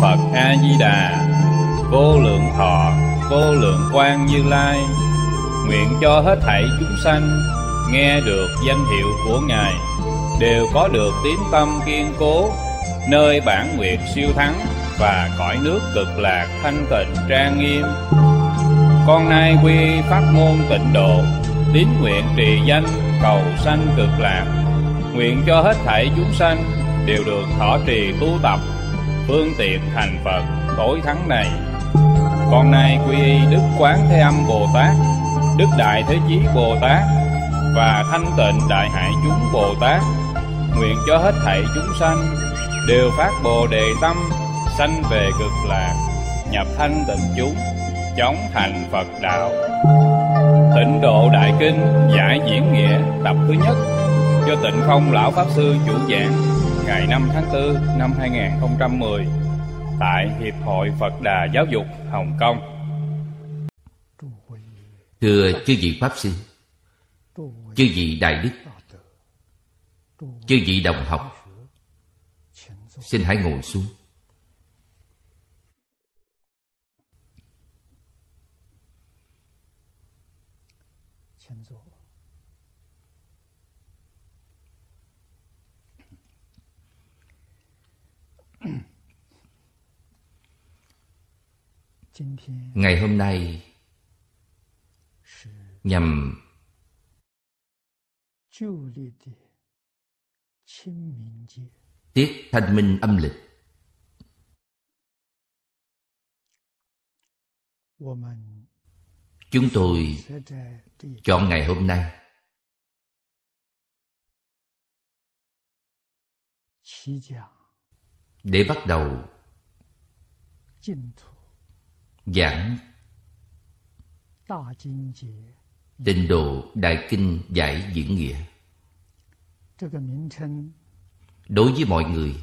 Phật A Di Đà vô lượng thọ vô lượng quang như lai nguyện cho hết thảy chúng sanh nghe được danh hiệu của ngài đều có được tín tâm kiên cố nơi bản nguyện siêu thắng và cõi nước cực lạc thanh tịnh trang nghiêm con nay quy pháp môn tịnh độ tín nguyện trì danh cầu sanh cực lạc nguyện cho hết thảy chúng sanh đều được thọ trì tu tập phương tiện thành phật tối thắng này con nay quy y đức quán thế âm bồ tát đức đại thế chí bồ tát và thanh tịnh đại hải chúng bồ tát nguyện cho hết thảy chúng sanh đều phát bồ đề tâm sanh về cực lạc nhập thanh tịnh chúng chóng thành phật đạo tịnh độ đại kinh giải diễn nghĩa tập thứ nhất cho tịnh không lão pháp sư chủ giảng ngày 5 tháng 4 năm 2010 tại Hiệp hội Phật Đà Giáo dục Hồng Kông. Thưa chư vị Pháp Sư, chư vị Đại Đức, chư vị Đồng học, xin hãy ngồi xuống. ngày hôm nay nhằm tiết thanh minh âm lịch chúng tôi chọn ngày hôm nay để bắt đầu giảng Tịnh độ Đại Kinh Giải Diễn Nghĩa Đối với mọi người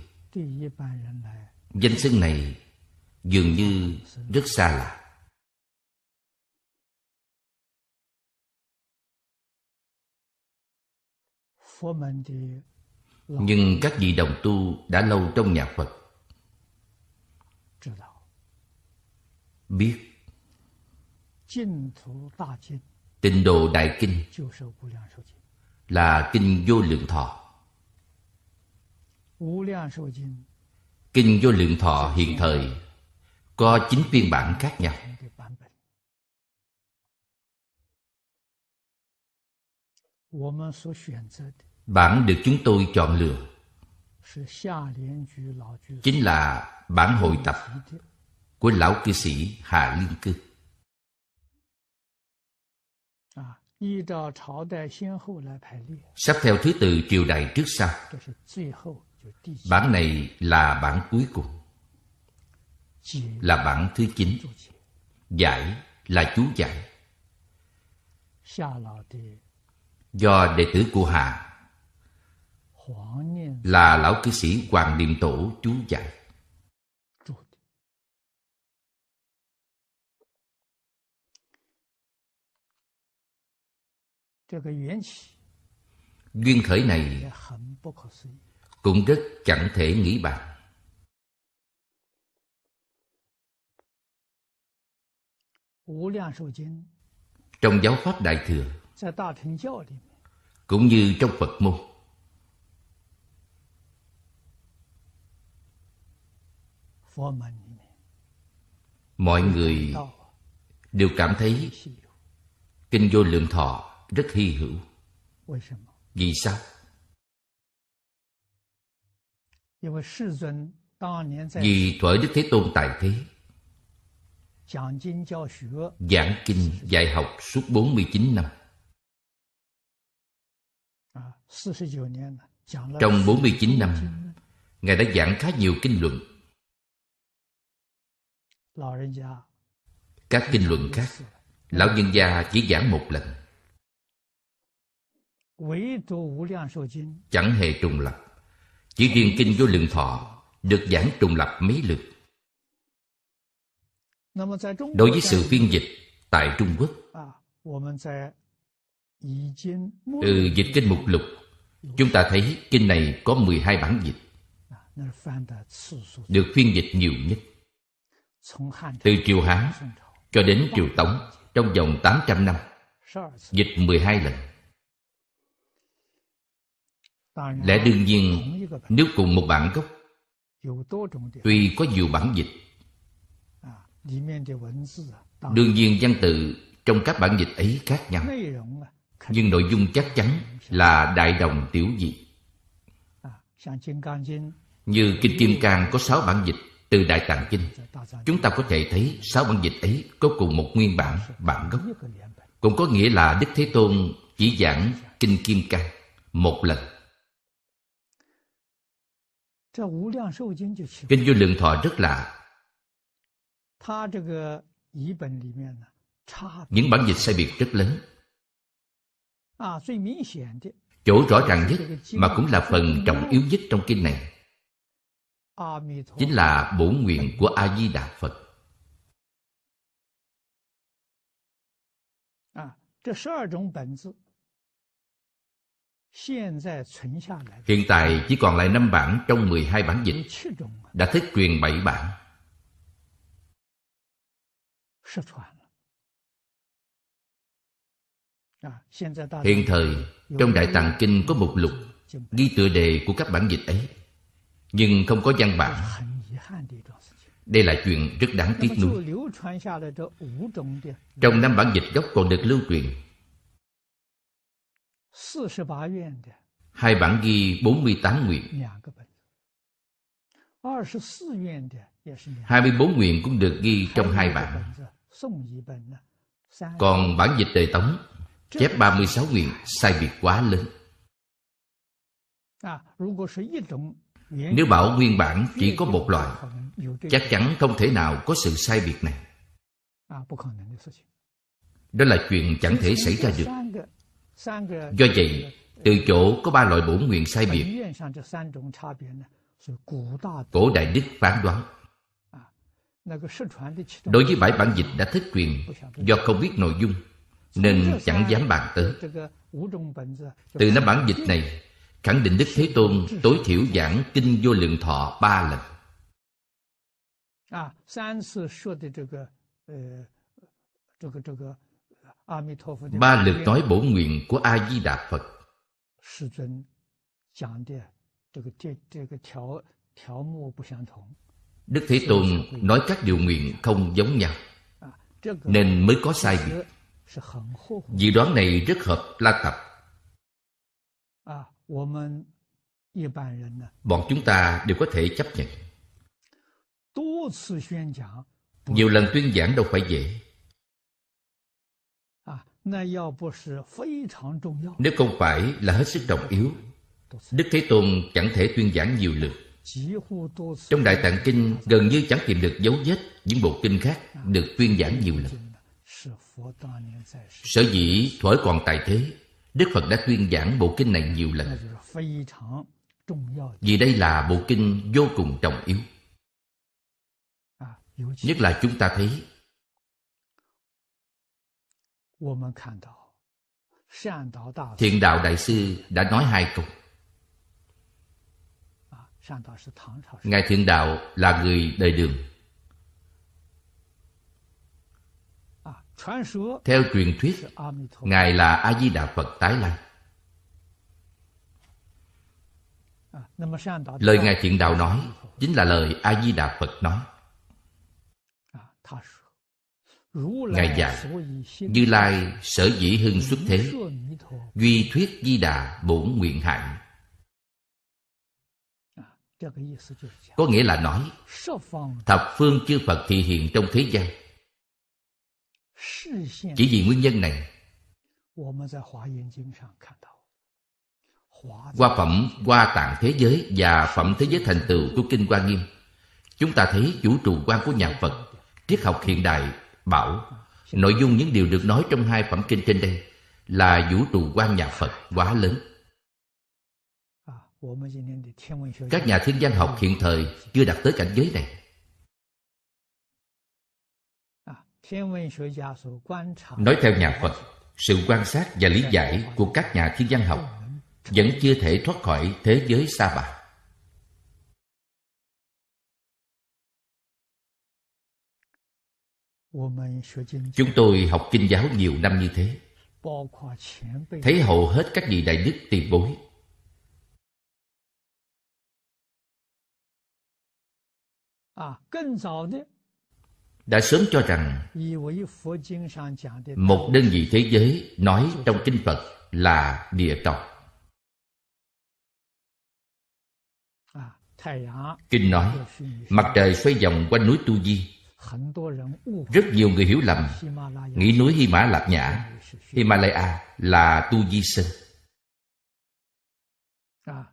Danh xưng này dường như rất xa lạ Nhưng các vị đồng tu đã lâu trong nhà Phật biết tịnh độ đại kinh là kinh vô lượng thọ kinh vô lượng thọ hiện thời có chín phiên bản khác nhau bản được chúng tôi chọn lựa chính là bản hội tập của lão cư sĩ Hà Liên Cư. Sắp theo thứ tự triều đại trước sau. Bản này là bản cuối cùng. Là bản thứ 9. Giải là chú giải. Do đệ tử của Hạ là lão cư sĩ Hoàng Niệm Tổ chú giải. Duyên khởi này cũng rất chẳng thể nghĩ bàn. Trong giáo pháp Đại Thừa cũng như trong Phật môn mọi người đều cảm thấy kinh vô lượng thọ rất hy hữu vì sao vì thuở đức thế tôn tại thế giảng kinh dạy học suốt 49 năm trong 49 năm Ngài đã giảng khá nhiều kinh luận Các kinh luận khác Lão nhân gia chỉ giảng một lần chẳng hề trùng lập chỉ riêng kinh vô lượng thọ được giảng trùng lập mấy lượt đối với sự phiên dịch tại trung quốc từ dịch kinh mục lục chúng ta thấy kinh này có 12 bản dịch được phiên dịch nhiều nhất từ triều hán cho đến triều tống trong vòng 800 năm dịch 12 lần lẽ đương nhiên nếu cùng một bản gốc tuy có nhiều bản dịch đương nhiên văn tự trong các bản dịch ấy khác nhau nhưng nội dung chắc chắn là đại đồng tiểu dị như kinh kim cang có sáu bản dịch từ đại tạng kinh chúng ta có thể thấy sáu bản dịch ấy có cùng một nguyên bản bản gốc cũng có nghĩa là đức thế tôn chỉ giảng kinh kim cang một lần Kinh Vô Lượng Thọ rất lạ. Những bản dịch sai biệt rất lớn. Chỗ rõ ràng nhất mà cũng là phần trọng yếu nhất trong kinh này chính là bổn nguyện của A Di Đà Phật. À, Hiện tại chỉ còn lại 5 bản trong 12 bản dịch Đã thích truyền 7 bản Hiện thời trong Đại Tạng Kinh có một lục Ghi tựa đề của các bản dịch ấy Nhưng không có văn bản Đây là chuyện rất đáng tiếc nuối Trong năm bản dịch gốc còn được lưu truyền hai bản ghi 48 nguyện. 24 nguyện cũng được ghi trong hai bản. Còn bản dịch đời tống chép 36 nguyện sai biệt quá lớn. Nếu bảo nguyên bản chỉ có một loại, chắc chắn không thể nào có sự sai biệt này. Đó là chuyện chẳng thể xảy ra được do vậy từ chỗ có ba loại bổn nguyện sai biệt cổ đại đức phán đoán đối với bãi bản dịch đã thất truyền do không biết nội dung nên chẳng dám bàn tới từ năm bản dịch này khẳng định đức thế tôn tối thiểu giảng kinh vô lượng thọ ba lần à, ba lượt nói bổ nguyện của a di đà phật đức thế tôn nói các điều nguyện không giống nhau nên mới có sai biệt dự đoán này rất hợp la tập bọn chúng ta đều có thể chấp nhận nhiều lần tuyên giảng đâu phải dễ nếu không phải là hết sức trọng yếu Đức Thế Tôn chẳng thể tuyên giảng nhiều lượt Trong Đại Tạng Kinh gần như chẳng tìm được dấu vết Những bộ kinh khác được tuyên giảng nhiều lần Sở dĩ thuở còn tại thế Đức Phật đã tuyên giảng bộ kinh này nhiều lần Vì đây là bộ kinh vô cùng trọng yếu à, Nhất là chúng ta thấy thiện đạo đại sư đã nói hai câu ngài thiện đạo là người đời đường à, theo truyền thuyết ngài là a di đà phật tái lai à, lời ngài thiện đạo nói chính là lời a di đà phật nói à, Ngài giảng Như Lai sở dĩ hưng xuất thế Duy thuyết di đà bổn nguyện hạnh Có nghĩa là nói Thập phương chư Phật thị hiện trong thế gian Chỉ vì nguyên nhân này qua phẩm qua tạng thế giới và phẩm thế giới thành tựu của kinh hoa nghiêm chúng ta thấy chủ trụ quan của nhà phật triết học hiện đại bảo nội dung những điều được nói trong hai phẩm kinh trên đây là vũ trụ quan nhà Phật quá lớn. Các nhà thiên văn học hiện thời chưa đạt tới cảnh giới này. Nói theo nhà Phật, sự quan sát và lý giải của các nhà thiên văn học vẫn chưa thể thoát khỏi thế giới xa bạc. Chúng tôi học kinh giáo nhiều năm như thế Thấy hầu hết các vị đại đức tiền bối đã sớm cho rằng một đơn vị thế giới nói trong kinh Phật là địa tộc. À, kinh nói mặt trời xoay vòng quanh núi Tu Di rất nhiều người hiểu lầm Nghĩ núi Hy Mã Lạp Nhã Himalaya là Tu Di Sơn à,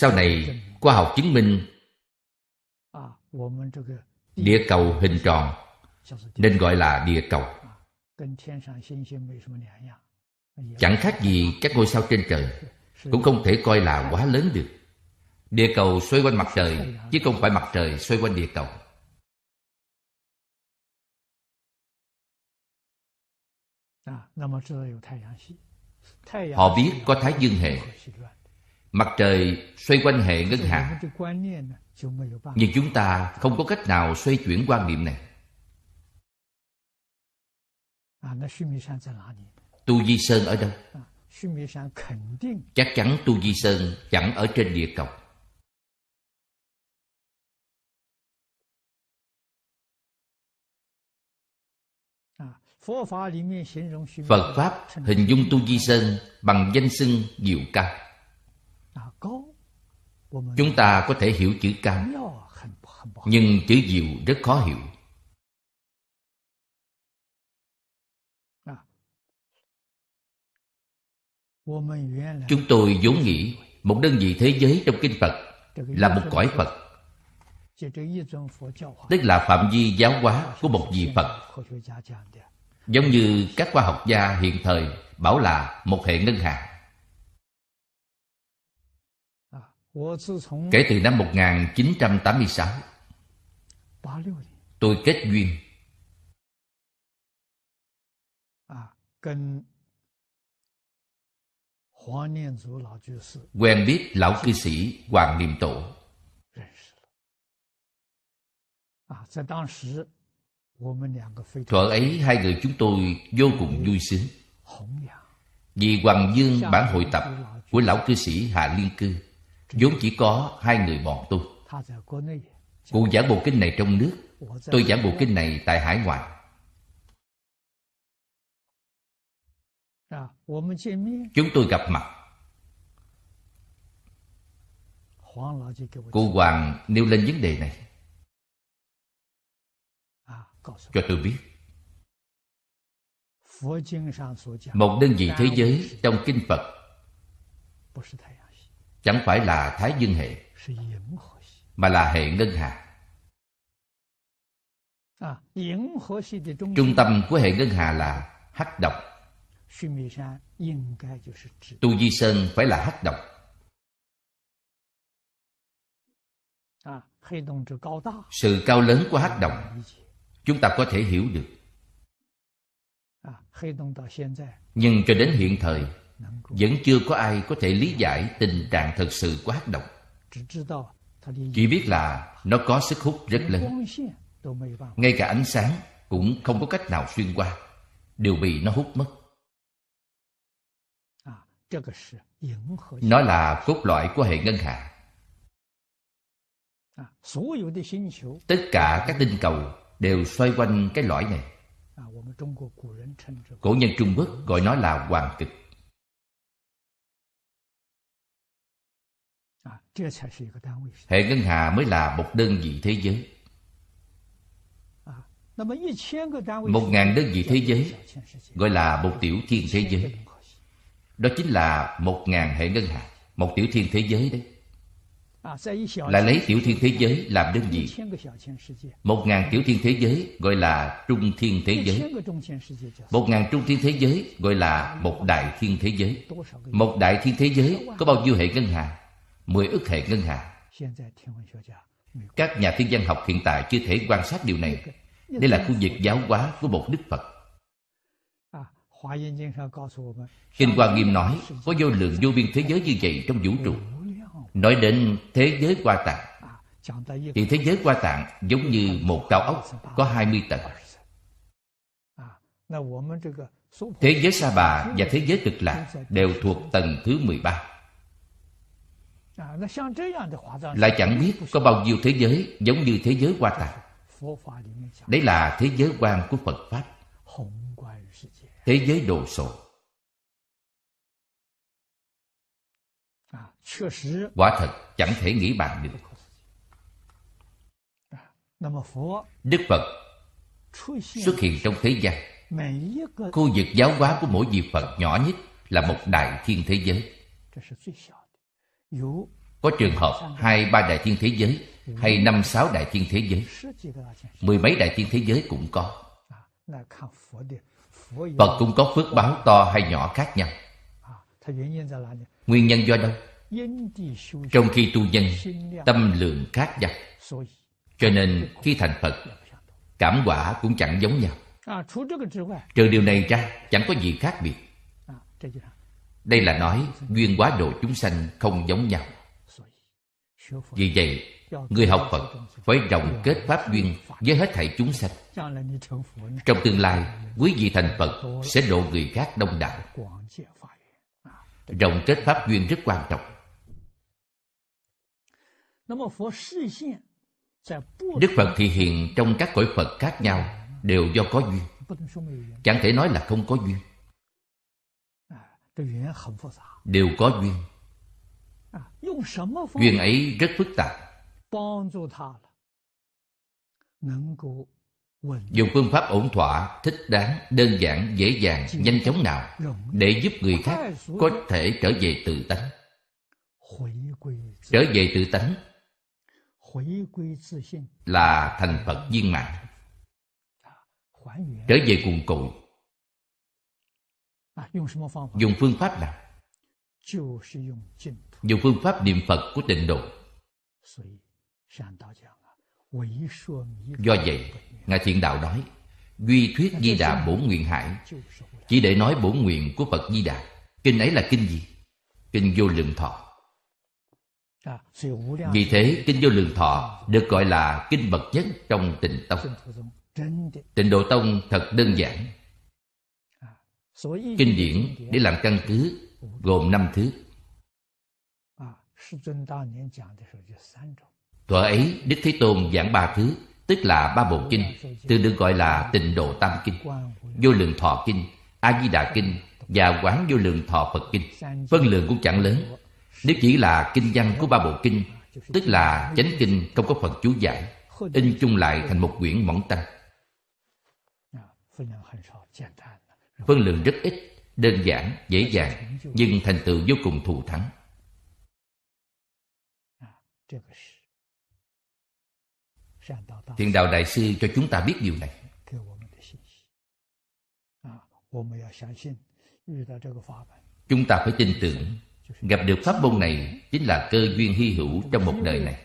Sau này khoa học chứng minh à, Địa cầu hình tròn Nên gọi là địa cầu à, Chẳng khác gì các ngôi sao trên trời Cũng không thể coi là quá lớn được Địa cầu xoay quanh mặt trời Chứ không phải mặt trời xoay quanh địa cầu Họ biết có thái dương hệ Mặt trời xoay quanh hệ ngân hà Nhưng chúng ta không có cách nào xoay chuyển quan niệm này Tu Di Sơn ở đâu? Chắc chắn Tu Di Sơn chẳng ở trên địa cầu Phật Pháp hình dung Tu Di Sơn bằng danh xưng diệu cao. Chúng ta có thể hiểu chữ cao, nhưng chữ diệu rất khó hiểu. Chúng tôi vốn nghĩ một đơn vị thế giới trong Kinh Phật là một cõi Phật tức là phạm vi giáo hóa của một vị Phật giống như các khoa học gia hiện thời bảo là một hệ ngân hàng. Kể từ năm 1986, tôi kết duyên quen biết lão cư sĩ Hoàng Niệm Tổ thuở ấy hai người chúng tôi vô cùng vui sướng vì hoàng dương bản hội tập của lão cư sĩ hà liên cư vốn chỉ có hai người bọn tôi cụ giảng bộ kinh này trong nước tôi giảng bộ kinh này tại hải ngoại chúng tôi gặp mặt cô hoàng nêu lên vấn đề này cho tôi biết một đơn vị thế giới trong kinh phật chẳng phải là thái dương hệ mà là hệ ngân hà trung tâm của hệ ngân hà là hắc độc tu di sơn phải là hắc độc sự cao lớn của hắc động chúng ta có thể hiểu được nhưng cho đến hiện thời vẫn chưa có ai có thể lý giải tình trạng thật sự của hắc động chỉ biết là nó có sức hút rất lớn ngay cả ánh sáng cũng không có cách nào xuyên qua đều bị nó hút mất nó là cốt loại của hệ ngân hà, tất cả các tinh cầu đều xoay quanh cái lõi này cổ nhân trung quốc gọi nó là hoàng cực hệ ngân hà mới là một đơn vị thế giới một ngàn đơn vị thế giới gọi là một tiểu thiên thế giới đó chính là một ngàn hệ ngân hà một tiểu thiên thế giới đấy lại lấy tiểu thiên thế giới làm đơn vị một ngàn tiểu thiên thế giới gọi là trung thiên thế giới một ngàn trung thiên thế giới gọi là một đại thiên thế giới một đại thiên thế giới có bao nhiêu hệ ngân hà mười ức hệ ngân hà các nhà thiên văn học hiện tại chưa thể quan sát điều này đây là khu vực giáo hóa của một đức phật à, kinh hoa nghiêm nói có vô lượng vô biên thế giới như vậy trong vũ trụ nói đến thế giới hoa tạng à, thì thế giới hoa tạng giống như một cao ốc có 20 tầng à, Thế giới Sa Bà và thế giới Cực Lạc đều thuộc tầng thứ 13 à, Lại chẳng biết có bao nhiêu thế giới giống như thế giới Hoa Tạng Đấy là thế giới quan của Phật Pháp Thế giới đồ sộ quả thật chẳng thể nghĩ bàn được đức phật xuất hiện trong thế gian khu vực giáo hóa của mỗi vị phật nhỏ nhất là một đại thiên thế giới có trường hợp hai ba đại thiên thế giới hay năm sáu đại thiên thế giới mười mấy đại thiên thế giới cũng có phật cũng có phước báo to hay nhỏ khác nhau nguyên nhân do đâu trong khi tu nhân tâm lượng khác nhau cho nên khi thành phật cảm quả cũng chẳng giống nhau à, trừ điều này ra chẳng có gì khác biệt à, đây là nói duyên hóa độ chúng sanh không giống nhau vì vậy người học phật phải rộng kết pháp duyên với hết thảy chúng sanh trong tương lai quý vị thành phật sẽ độ người khác đông đảo à, rộng kết pháp duyên rất quan trọng Đức Phật thì hiện trong các cõi Phật khác nhau đều do có duyên. Chẳng thể nói là không có duyên. À, đều có duyên. À, duyên ấy rất phức tạp. Dùng phương pháp ổn thỏa, thích đáng, đơn giản, dễ dàng, nhanh chóng nào để giúp người khác có thể trở về tự tánh. Trở về tự tánh là thành phật viên mãn trở về cuồn cội dùng phương pháp nào dùng phương pháp niệm phật của tịnh độ do vậy ngài thiện đạo nói duy thuyết di đà bổn nguyện hải chỉ để nói bổn nguyện của phật di đà kinh ấy là kinh gì kinh vô lượng thọ vì thế kinh vô lượng thọ được gọi là kinh bậc nhất trong tịnh tông tịnh độ tông thật đơn giản kinh điển để làm căn cứ gồm năm thứ thuở ấy đức thế tôn giảng ba thứ tức là ba bộ kinh từ được gọi là tịnh độ tam kinh vô lượng thọ kinh a di đà kinh và quán vô lượng thọ phật kinh phân lượng cũng chẳng lớn nếu chỉ là kinh văn của ba bộ kinh Tức là chánh kinh không có phần chú giải In chung lại thành một quyển mỏng tăng Phân lượng rất ít Đơn giản, dễ dàng Nhưng thành tựu vô cùng thù thắng Thiện Đạo Đại Sư cho chúng ta biết điều này Chúng ta phải tin tưởng gặp được pháp môn này chính là cơ duyên hy hữu trong một đời này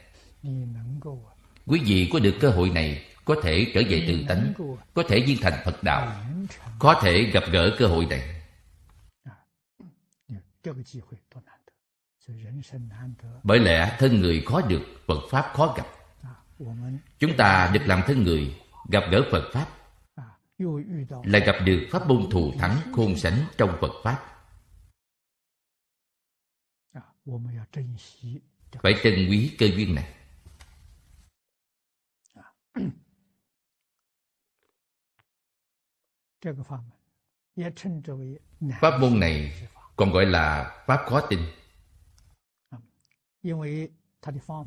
quý vị có được cơ hội này có thể trở về tự tánh có thể viên thành phật đạo có thể gặp gỡ cơ hội này bởi lẽ thân người khó được phật pháp khó gặp chúng ta được làm thân người gặp gỡ phật pháp là gặp được pháp môn thù thắng khôn sánh trong phật pháp phải trân quý cơ duyên này pháp môn này còn gọi là pháp khó tin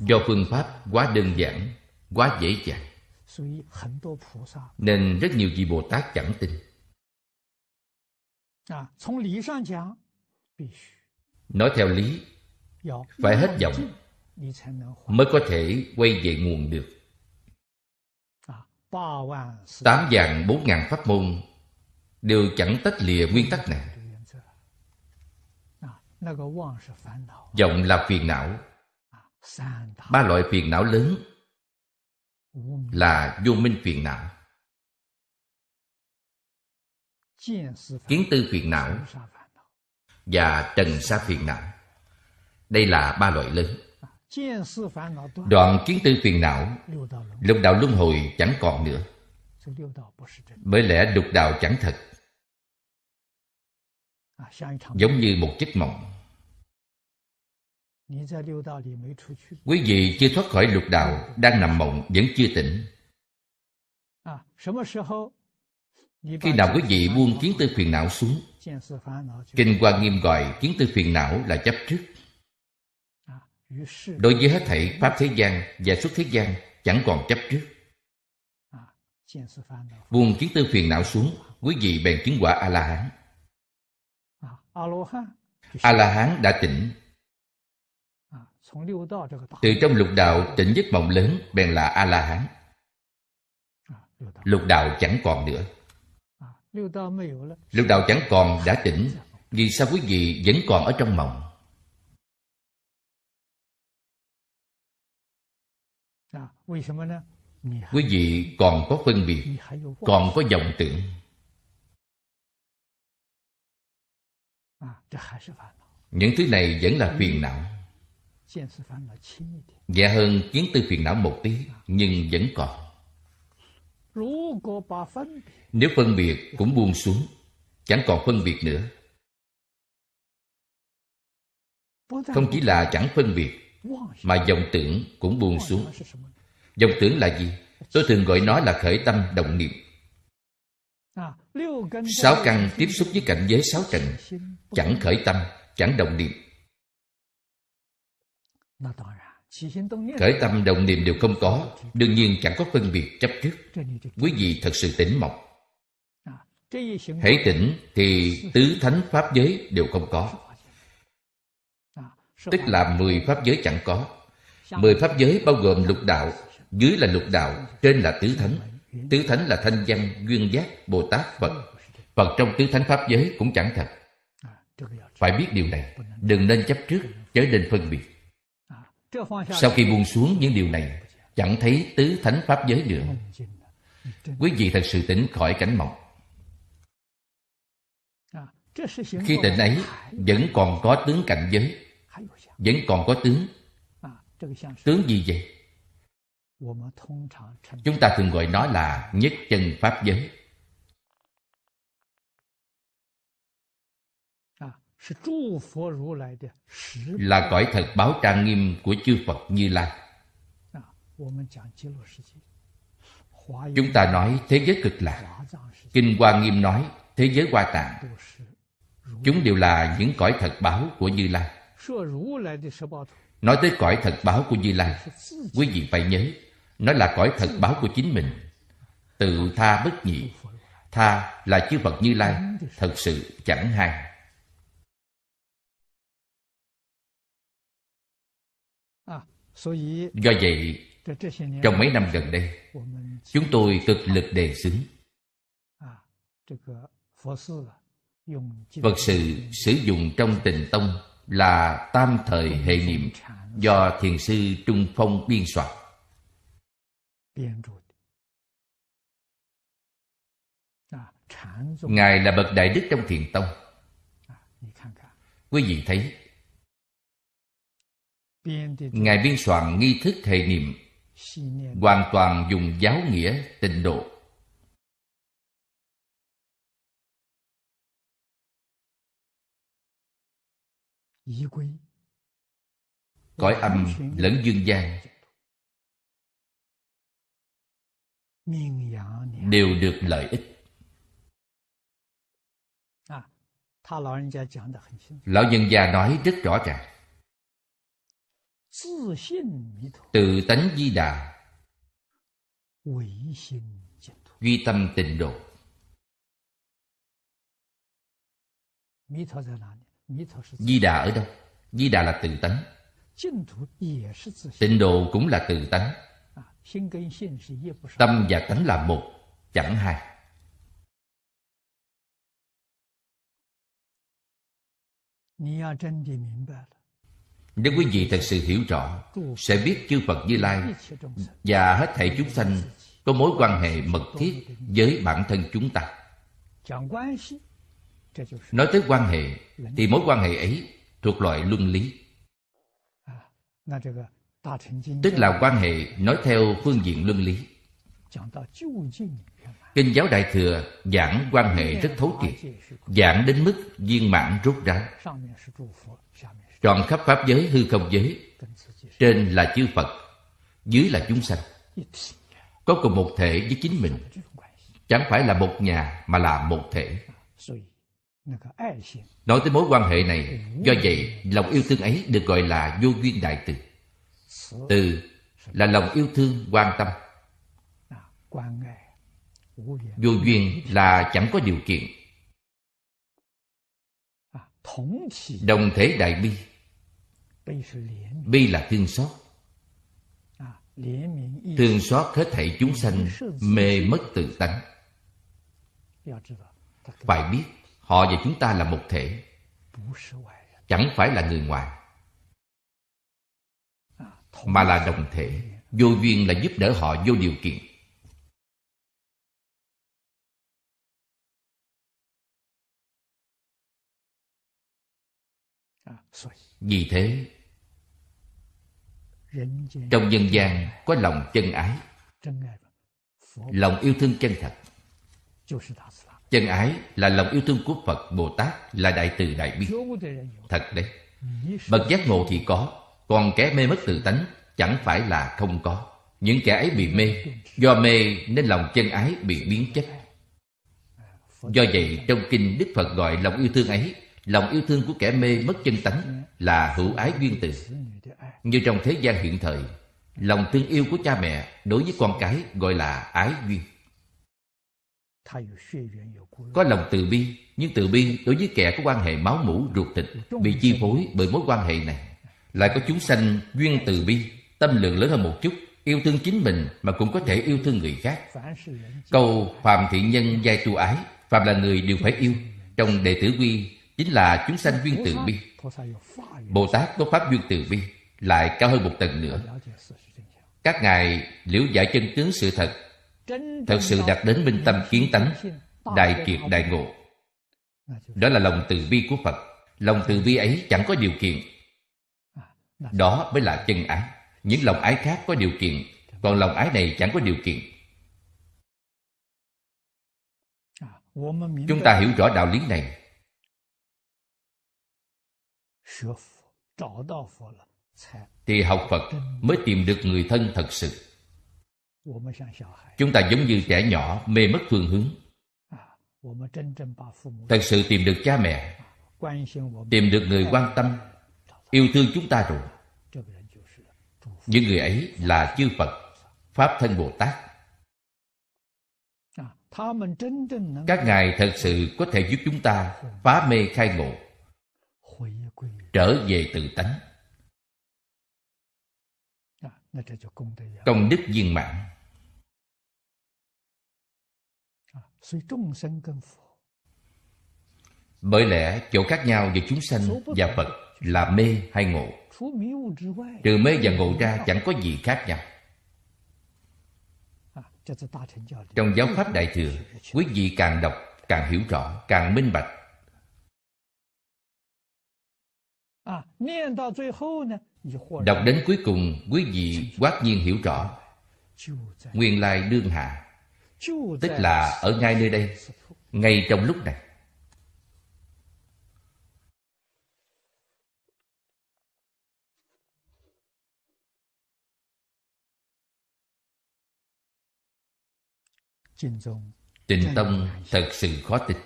do phương pháp quá đơn giản quá dễ dàng nên rất nhiều vị bồ tát chẳng tin nói theo lý phải hết giọng mới có thể quay về nguồn được tám vạn bốn ngàn pháp môn đều chẳng tách lìa nguyên tắc này vọng là phiền não ba loại phiền não lớn là vô minh phiền não kiến tư phiền não và trần sa phiền não đây là ba loại lớn Đoạn kiến tư phiền não Lục đạo luân hồi chẳng còn nữa Bởi lẽ lục đạo chẳng thật à, Giống như một giấc mộng Quý vị chưa thoát khỏi lục đạo Đang nằm mộng vẫn chưa tỉnh à, Khi nào quý vị buông kiến tư phiền não xuống Kinh Hoa Nghiêm gọi kiến tư phiền não là chấp trước đối với hết thảy pháp thế gian và xuất thế gian chẳng còn chấp trước buông kiến tư phiền não xuống quý vị bèn chứng quả a la hán a la hán đã tỉnh từ trong lục đạo tỉnh giấc mộng lớn bèn là a la hán lục đạo chẳng còn nữa lục đạo chẳng còn đã tỉnh dạ. vì sao quý vị vẫn còn ở trong mộng quý vị còn có phân biệt còn có vọng tưởng những thứ này vẫn là phiền não Dạ hơn kiến tư phiền não một tí Nhưng vẫn còn Nếu phân biệt cũng buông xuống Chẳng còn phân biệt nữa Không chỉ là chẳng phân biệt Mà dòng tưởng cũng buông xuống Dòng tưởng là gì? Tôi thường gọi nó là khởi tâm động niệm à, Sáu căn tiếp xúc với cảnh giới sáu trần Chẳng khởi tâm, chẳng động niệm Khởi tâm đồng niệm đều không có Đương nhiên chẳng có phân biệt chấp trước Quý vị thật sự tỉnh mộng à, Hãy tỉnh thì tứ thánh pháp giới đều không có à, Tức là mười pháp giới chẳng có mười pháp giới bao gồm lục đạo dưới là lục đạo trên là tứ thánh tứ thánh là thanh văn duyên giác bồ tát phật phật trong tứ thánh pháp giới cũng chẳng thật phải biết điều này đừng nên chấp trước chớ nên phân biệt sau khi buông xuống những điều này chẳng thấy tứ thánh pháp giới nữa quý vị thật sự tỉnh khỏi cảnh mộng khi tỉnh ấy vẫn còn có tướng cảnh giới vẫn còn có tướng tướng gì vậy chúng ta thường gọi nó là nhất chân pháp giới là cõi thật báo trang nghiêm của chư Phật Như Lai. Chúng ta nói thế giới cực lạc, Kinh Hoa Nghiêm nói thế giới Hoa Tạng. Chúng đều là những cõi thật báo của Như Lai. Nói tới cõi thật báo của Như Lai, quý vị phải nhớ nó là cõi thật báo của chính mình tự tha bất nhị tha là chư phật như lai thật sự chẳng hai do vậy trong mấy năm gần đây chúng tôi cực lực đề xướng vật sự sử dụng trong tình tông là tam thời hệ niệm do thiền sư trung phong biên soạn À, Ngài là bậc đại đức trong thiền tông à, Quý vị thấy Ngài biên soạn nghi thức hệ niệm Hoàn toàn dùng giáo nghĩa tịnh độ Cõi âm lẫn dương gian đều được lợi ích à, lão nhân già nói rất rõ ràng tự tánh di đà duy tâm tịnh độ di đà ở đâu di đà là tự tánh tịnh độ cũng là tự tánh Tâm và tánh là một, chẳng hai. Nếu quý vị thật sự hiểu rõ Sẽ biết chư Phật Như Lai Và hết thảy chúng sanh Có mối quan hệ mật thiết Với bản thân chúng ta Nói tới quan hệ Thì mối quan hệ ấy Thuộc loại luân lý tức là quan hệ nói theo phương diện luân lý kinh giáo đại thừa giảng quan hệ rất thấu triệt giảng đến mức viên mãn rốt ráo trọn khắp pháp giới hư không giới trên là chư phật dưới là chúng sanh có cùng một thể với chính mình chẳng phải là một nhà mà là một thể nói tới mối quan hệ này do vậy lòng yêu thương ấy được gọi là vô duyên đại từ từ là lòng yêu thương quan tâm vô duyên là chẳng có điều kiện đồng thể đại bi bi là thương xót thương xót hết thảy chúng sanh mê mất tự tánh phải biết họ và chúng ta là một thể chẳng phải là người ngoài mà là đồng thể vô duyên là giúp đỡ họ vô điều kiện à, vì thế trong dân gian có lòng chân ái lòng yêu thương chân thật chân ái là lòng yêu thương của phật bồ tát là đại từ đại bi thật đấy bậc giác ngộ thì có còn kẻ mê mất tự tánh chẳng phải là không có. Những kẻ ấy bị mê, do mê nên lòng chân ái bị biến chất. Do vậy trong kinh Đức Phật gọi lòng yêu thương ấy Lòng yêu thương của kẻ mê mất chân tánh là hữu ái duyên từ Như trong thế gian hiện thời Lòng thương yêu của cha mẹ đối với con cái gọi là ái duyên Có lòng từ bi Nhưng từ bi đối với kẻ có quan hệ máu mủ ruột thịt Bị chi phối bởi mối quan hệ này lại có chúng sanh duyên từ bi tâm lượng lớn hơn một chút yêu thương chính mình mà cũng có thể yêu thương người khác câu phàm thiện nhân giai tu ái phàm là người đều phải yêu trong đệ tử quy chính là chúng sanh duyên từ bi bồ tát có pháp duyên từ bi lại cao hơn một tầng nữa các ngài liễu giải chân tướng sự thật thật sự đạt đến minh tâm kiến tánh đại kiệt đại ngộ đó là lòng từ bi của phật lòng từ bi ấy chẳng có điều kiện đó mới là chân ái. Những lòng ái khác có điều kiện, còn lòng ái này chẳng có điều kiện. Chúng ta hiểu rõ đạo lý này. Thì học Phật mới tìm được người thân thật sự. Chúng ta giống như trẻ nhỏ mê mất phương hướng. Thật sự tìm được cha mẹ, tìm được người quan tâm, yêu thương chúng ta rồi những người ấy là chư phật pháp thân bồ tát à, các ngài thật sự có thể giúp chúng ta phá mê khai ngộ trở về tự tánh à, à, công đức viên mãn bởi lẽ chỗ khác nhau giữa chúng sanh và phật là mê hay ngộ trừ mê và ngộ ra chẳng có gì khác nhau trong giáo pháp đại thừa quý vị càng đọc càng hiểu rõ càng minh bạch đọc đến cuối cùng quý vị quát nhiên hiểu rõ nguyên lai đương hạ tức là ở ngay nơi đây ngay trong lúc này tình Tông thật sự khó tịch.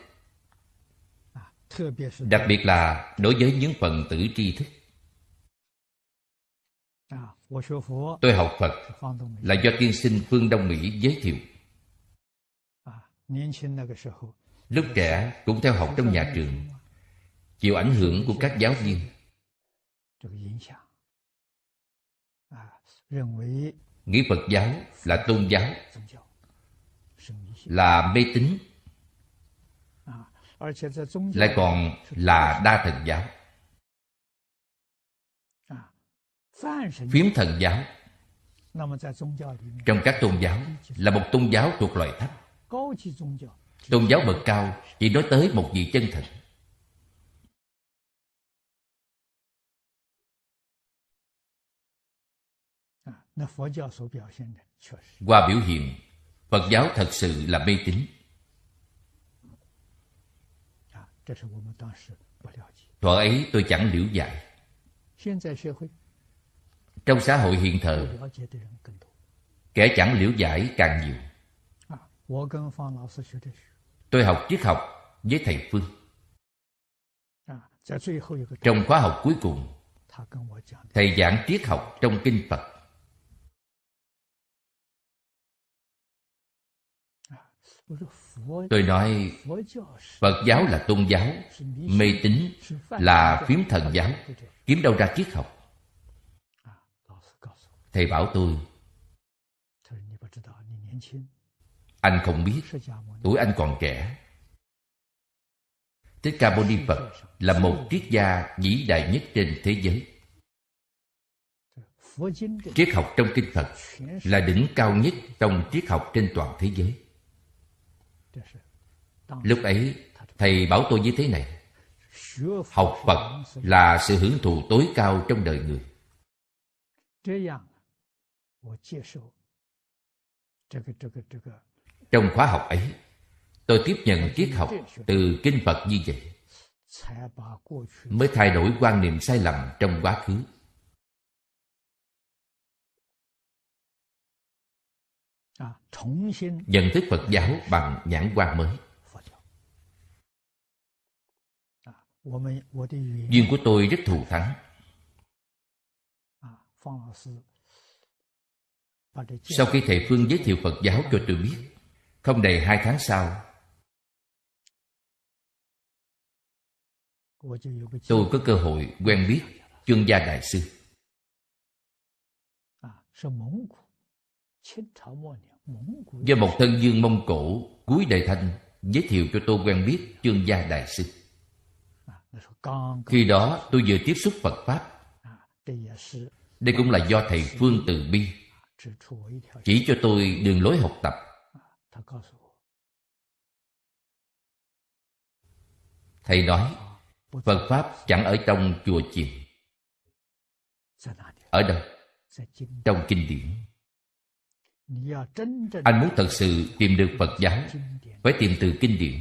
À, Đặc biệt là đối với những phần tử tri thức à, Tôi học Phật là do tiên sinh Phương Đông Mỹ giới thiệu à, Lúc trẻ cũng theo học trong nhà trường Chịu ảnh hưởng của các giáo viên Nghĩ Phật giáo là tôn giáo là mê tín lại còn là đa thần giáo phiếm thần giáo trong các tôn giáo là một tôn giáo thuộc loại thấp tôn giáo bậc cao chỉ nói tới một vị chân thần qua biểu hiện Phật giáo thật sự là mê tín. Thuở ấy tôi chẳng liễu giải. Trong xã hội hiện thời, kẻ chẳng liễu giải càng nhiều. Tôi học triết học với thầy Phương. Trong khóa học cuối cùng, thầy giảng triết học trong kinh Phật. tôi nói phật giáo là tôn giáo mê tín là phiếm thần giáo kiếm đâu ra triết học thầy bảo tôi anh không biết tuổi anh còn trẻ Thích Ca Mâu Ni Phật là một triết gia vĩ đại nhất trên thế giới. Triết học trong kinh Phật là đỉnh cao nhất trong triết học trên toàn thế giới lúc ấy thầy bảo tôi như thế này học phật là sự hưởng thụ tối cao trong đời người trong khóa học ấy tôi tiếp nhận triết học từ kinh phật như vậy mới thay đổi quan niệm sai lầm trong quá khứ À, nhận thức phật giáo bằng nhãn quan mới à, duyên của tôi rất thù thắng à, sau khi thầy phương giới thiệu phật giáo cho tôi biết không đầy hai tháng sau tôi có cơ hội quen biết chuyên gia đại sư à, do một thân dương mông cổ cuối đại thanh giới thiệu cho tôi quen biết chương gia đại sư à, khi đó tôi vừa tiếp xúc phật pháp à, đây cũng là do thầy phương từ bi chỉ cho tôi đường lối học tập à, thầy nói ờ, phật pháp chẳng ở trong chùa chiền ở đâu trong kinh điển anh muốn thật sự tìm được phật giáo phải tìm từ kinh điển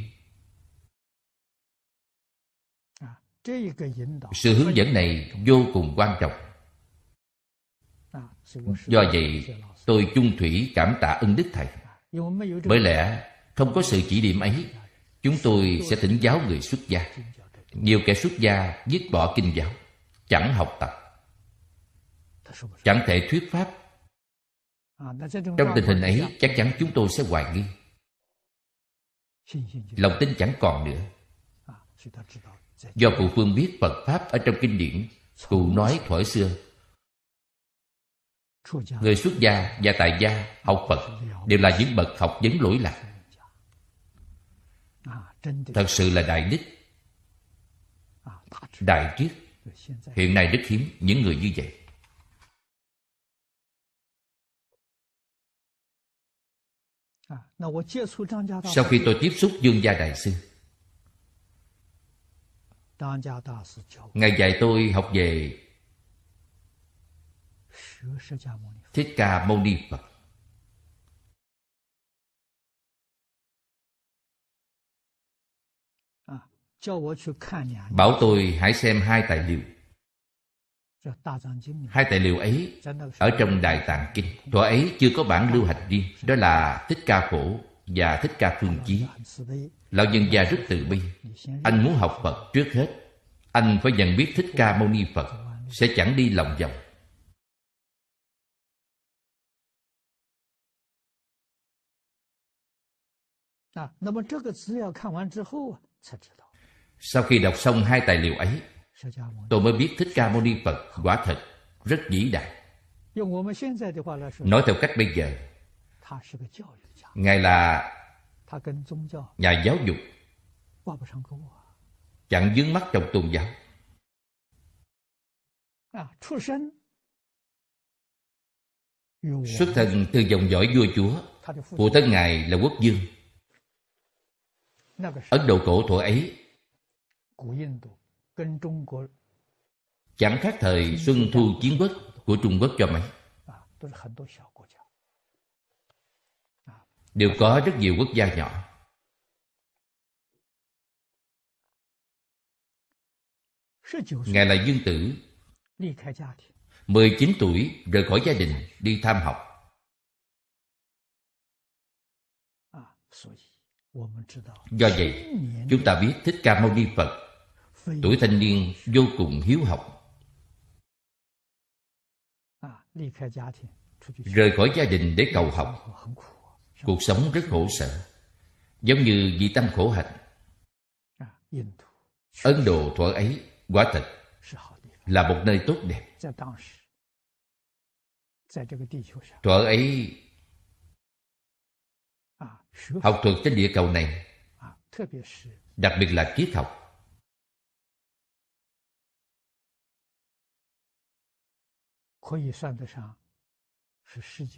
à, sự hướng dẫn này vô cùng quan trọng à, do vậy tôi chung thủy cảm tạ ân đức thầy à, bởi lẽ không có sự chỉ điểm ấy chúng tôi sẽ thỉnh giáo người xuất gia nhiều kẻ xuất gia dứt bỏ kinh giáo chẳng học tập chẳng thể thuyết pháp À, trong tình hình ấy chắc chắn chúng tôi sẽ hoài nghi lòng tin chẳng còn nữa à, do cụ phương biết phật pháp ở trong kinh điển cụ nói thuở xưa người xuất gia và tài gia học phật đều là những bậc học vấn lỗi lạc à, thật sự là đại đích, đại triết hiện nay rất hiếm những người như vậy Sau khi tôi tiếp xúc Dương Gia Đại Sư Ngài dạy tôi học về Thích Ca Mâu Ni Phật Bảo tôi hãy xem hai tài liệu Hai tài liệu ấy ở trong Đại Tạng Kinh. Thuở ấy chưa có bản lưu hành riêng. Đó là Thích Ca Phổ và Thích Ca Phương Chí. Lão nhân gia rất từ bi. Anh muốn học Phật trước hết. Anh phải nhận biết Thích Ca Mâu Ni Phật sẽ chẳng đi lòng vòng. À, Sau khi đọc xong hai tài liệu ấy tôi mới biết thích ca mâu ni phật quả thật rất vĩ đại nói theo cách bây giờ ngài là nhà giáo dục chẳng dướng mắt trong tôn giáo xuất thân từ dòng dõi vua chúa phụ thân ngài là quốc dương ấn độ cổ thuở ấy chẳng khác thời xuân thu chiến quốc của trung quốc cho mấy à, à. đều có rất nhiều quốc gia nhỏ ngài là dương tử 19 tuổi rời khỏi gia đình đi tham học à, do vậy chúng ta biết thích ca mâu ni phật tuổi thanh niên vô cùng hiếu học rời khỏi gia đình để cầu học cuộc sống rất khổ sở giống như vị tâm khổ hạnh ấn độ thuở ấy quả thật là một nơi tốt đẹp thuở ấy học thuật trên địa cầu này đặc biệt là triết học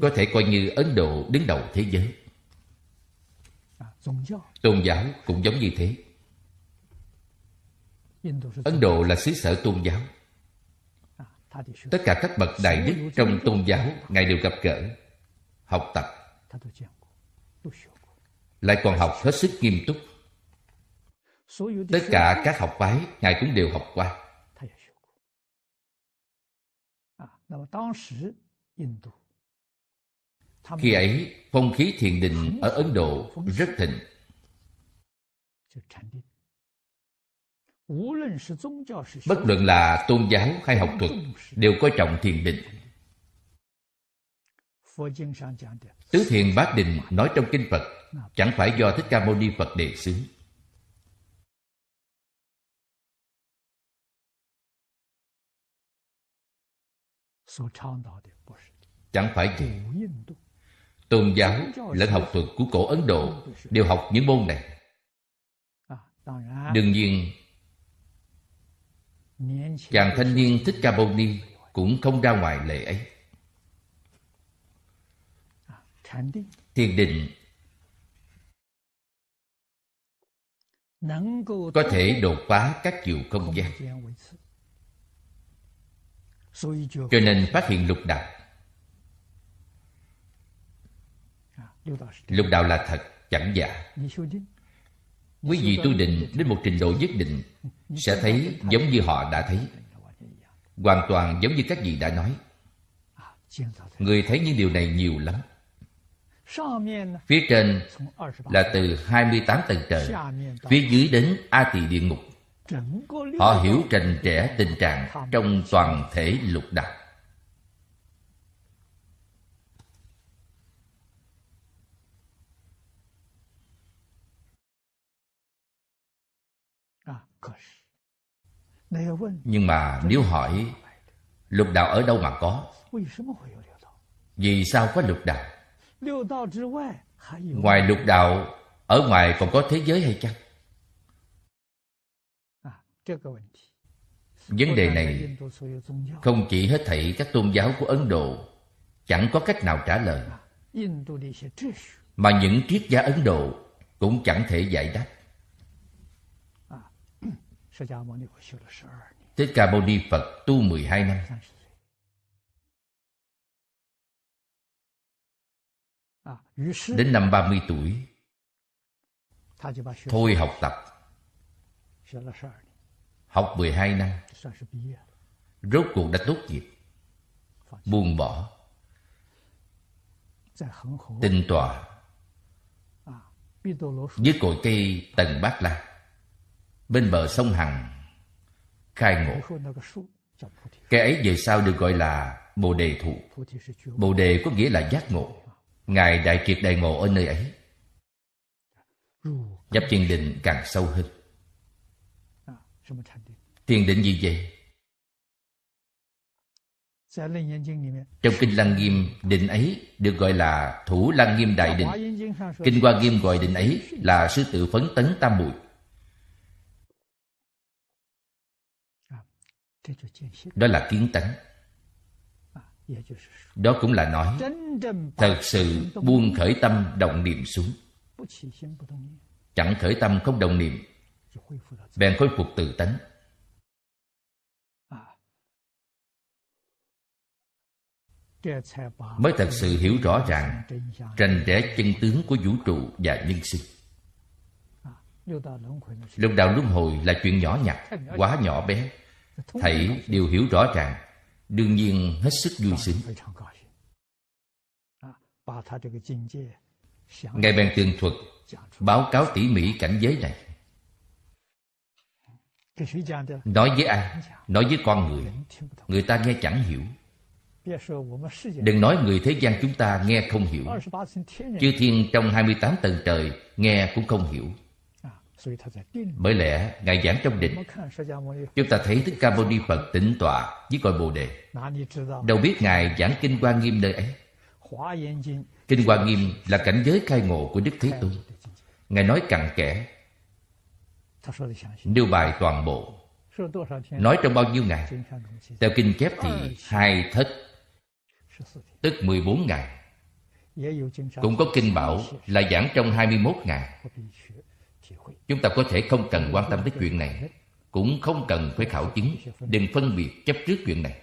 có thể coi như ấn độ đứng đầu thế giới tôn giáo cũng giống như thế ấn độ là xứ sở tôn giáo tất cả các bậc đại đức trong tôn giáo ngài đều gặp gỡ học tập lại còn học hết sức nghiêm túc tất cả các học phái ngài cũng đều học qua Khi ấy, phong khí thiền định ở Ấn Độ rất thịnh. Bất luận là tôn giáo hay học thuật đều coi trọng thiền định. Tứ thiền bát định nói trong kinh Phật chẳng phải do Thích Ca Mâu Ni Phật đề xướng. Chẳng phải vậy Tôn giáo lẫn học thuật của cổ Ấn Độ Đều học những môn này à, Đương nhiên Chàng thanh niên Thích Ca Mâu Ni Cũng không ra ngoài lệ ấy à, Thiền định Có thể đột phá các chiều không gian cho nên phát hiện lục đạo à, lục đạo là thật chẳng giả quý vị tu định đến một trình độ nhất định sẽ thấy giống như họ đã thấy hoàn toàn giống như các vị đã nói à, người thấy những điều này nhiều lắm phía trên là từ 28 tầng trời phía dưới đến a tỳ địa ngục họ hiểu trành trẻ tình trạng trong toàn thể lục đạo nhưng mà nếu hỏi lục đạo ở đâu mà có vì sao có lục đạo ngoài lục đạo ở ngoài còn có thế giới hay chăng vấn đề này không chỉ hết thảy các tôn giáo của ấn độ chẳng có cách nào trả lời à, mà những triết gia ấn độ cũng chẳng thể giải đáp à, Thích Ca Mâu Ni Phật tu 12 năm dạ, à, Đến năm 30 tuổi Thôi học tập Học 12 năm Rốt cuộc đã tốt nghiệp Buông bỏ Tinh tòa Dưới cội cây Tần Bát La Bên bờ sông Hằng Khai ngộ Cái ấy về sau được gọi là Bồ Đề Thụ Bồ Đề có nghĩa là giác ngộ Ngài Đại Kiệt Đại Ngộ ở nơi ấy Nhập chân định càng sâu hơn thiền định gì vậy trong kinh lăng nghiêm định ấy được gọi là thủ lăng nghiêm đại định kinh hoa nghiêm gọi định ấy là sư tử phấn tấn tam muội đó là kiến tánh đó cũng là nói thật sự buông khởi tâm động niệm xuống chẳng khởi tâm không động niệm bèn khôi phục tự tánh mới thật sự hiểu rõ ràng rành rẽ chân tướng của vũ trụ và nhân sinh lục đạo luân hồi là chuyện nhỏ nhặt quá nhỏ bé thảy đều hiểu rõ ràng đương nhiên hết sức vui sướng ngài bèn tường thuật báo cáo tỉ mỉ cảnh giới này nói với ai nói với con người người ta nghe chẳng hiểu Đừng nói người thế gian chúng ta nghe không hiểu Chư thiên trong 28 tầng trời nghe cũng không hiểu Bởi lẽ Ngài giảng trong định Chúng ta thấy Thích Ca Mâu Ni Phật tĩnh tọa với cội Bồ Đề Đâu biết Ngài giảng Kinh Hoa Nghiêm nơi ấy Kinh Hoa Nghiêm là cảnh giới khai ngộ của Đức Thế Tôn Ngài nói cặn kẽ Nêu bài toàn bộ Nói trong bao nhiêu ngày Theo kinh chép thì hai thất Tức 14 ngày Cũng có kinh bảo là giảng trong 21 ngày Chúng ta có thể không cần quan tâm tới chuyện này Cũng không cần phải khảo chứng Đừng phân biệt chấp trước chuyện này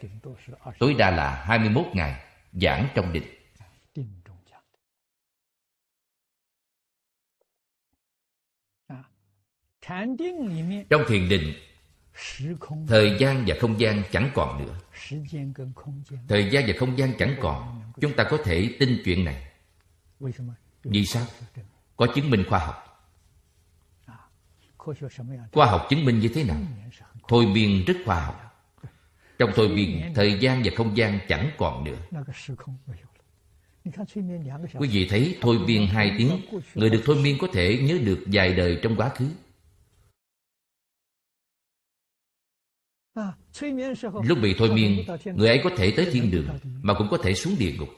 Tối đa là 21 ngày Giảng trong định trong thiền định thời gian và không gian chẳng còn nữa thời gian và không gian chẳng còn chúng ta có thể tin chuyện này vì sao có chứng minh khoa học à, khoa học chứng minh như thế nào thôi miên rất khoa học trong thôi miên thời gian và không gian chẳng còn nữa quý vị thấy thôi miên hai tiếng người được thôi miên có thể nhớ được vài đời trong quá khứ Lúc bị thôi miên Người ấy có thể tới thiên đường Mà cũng có thể xuống địa ngục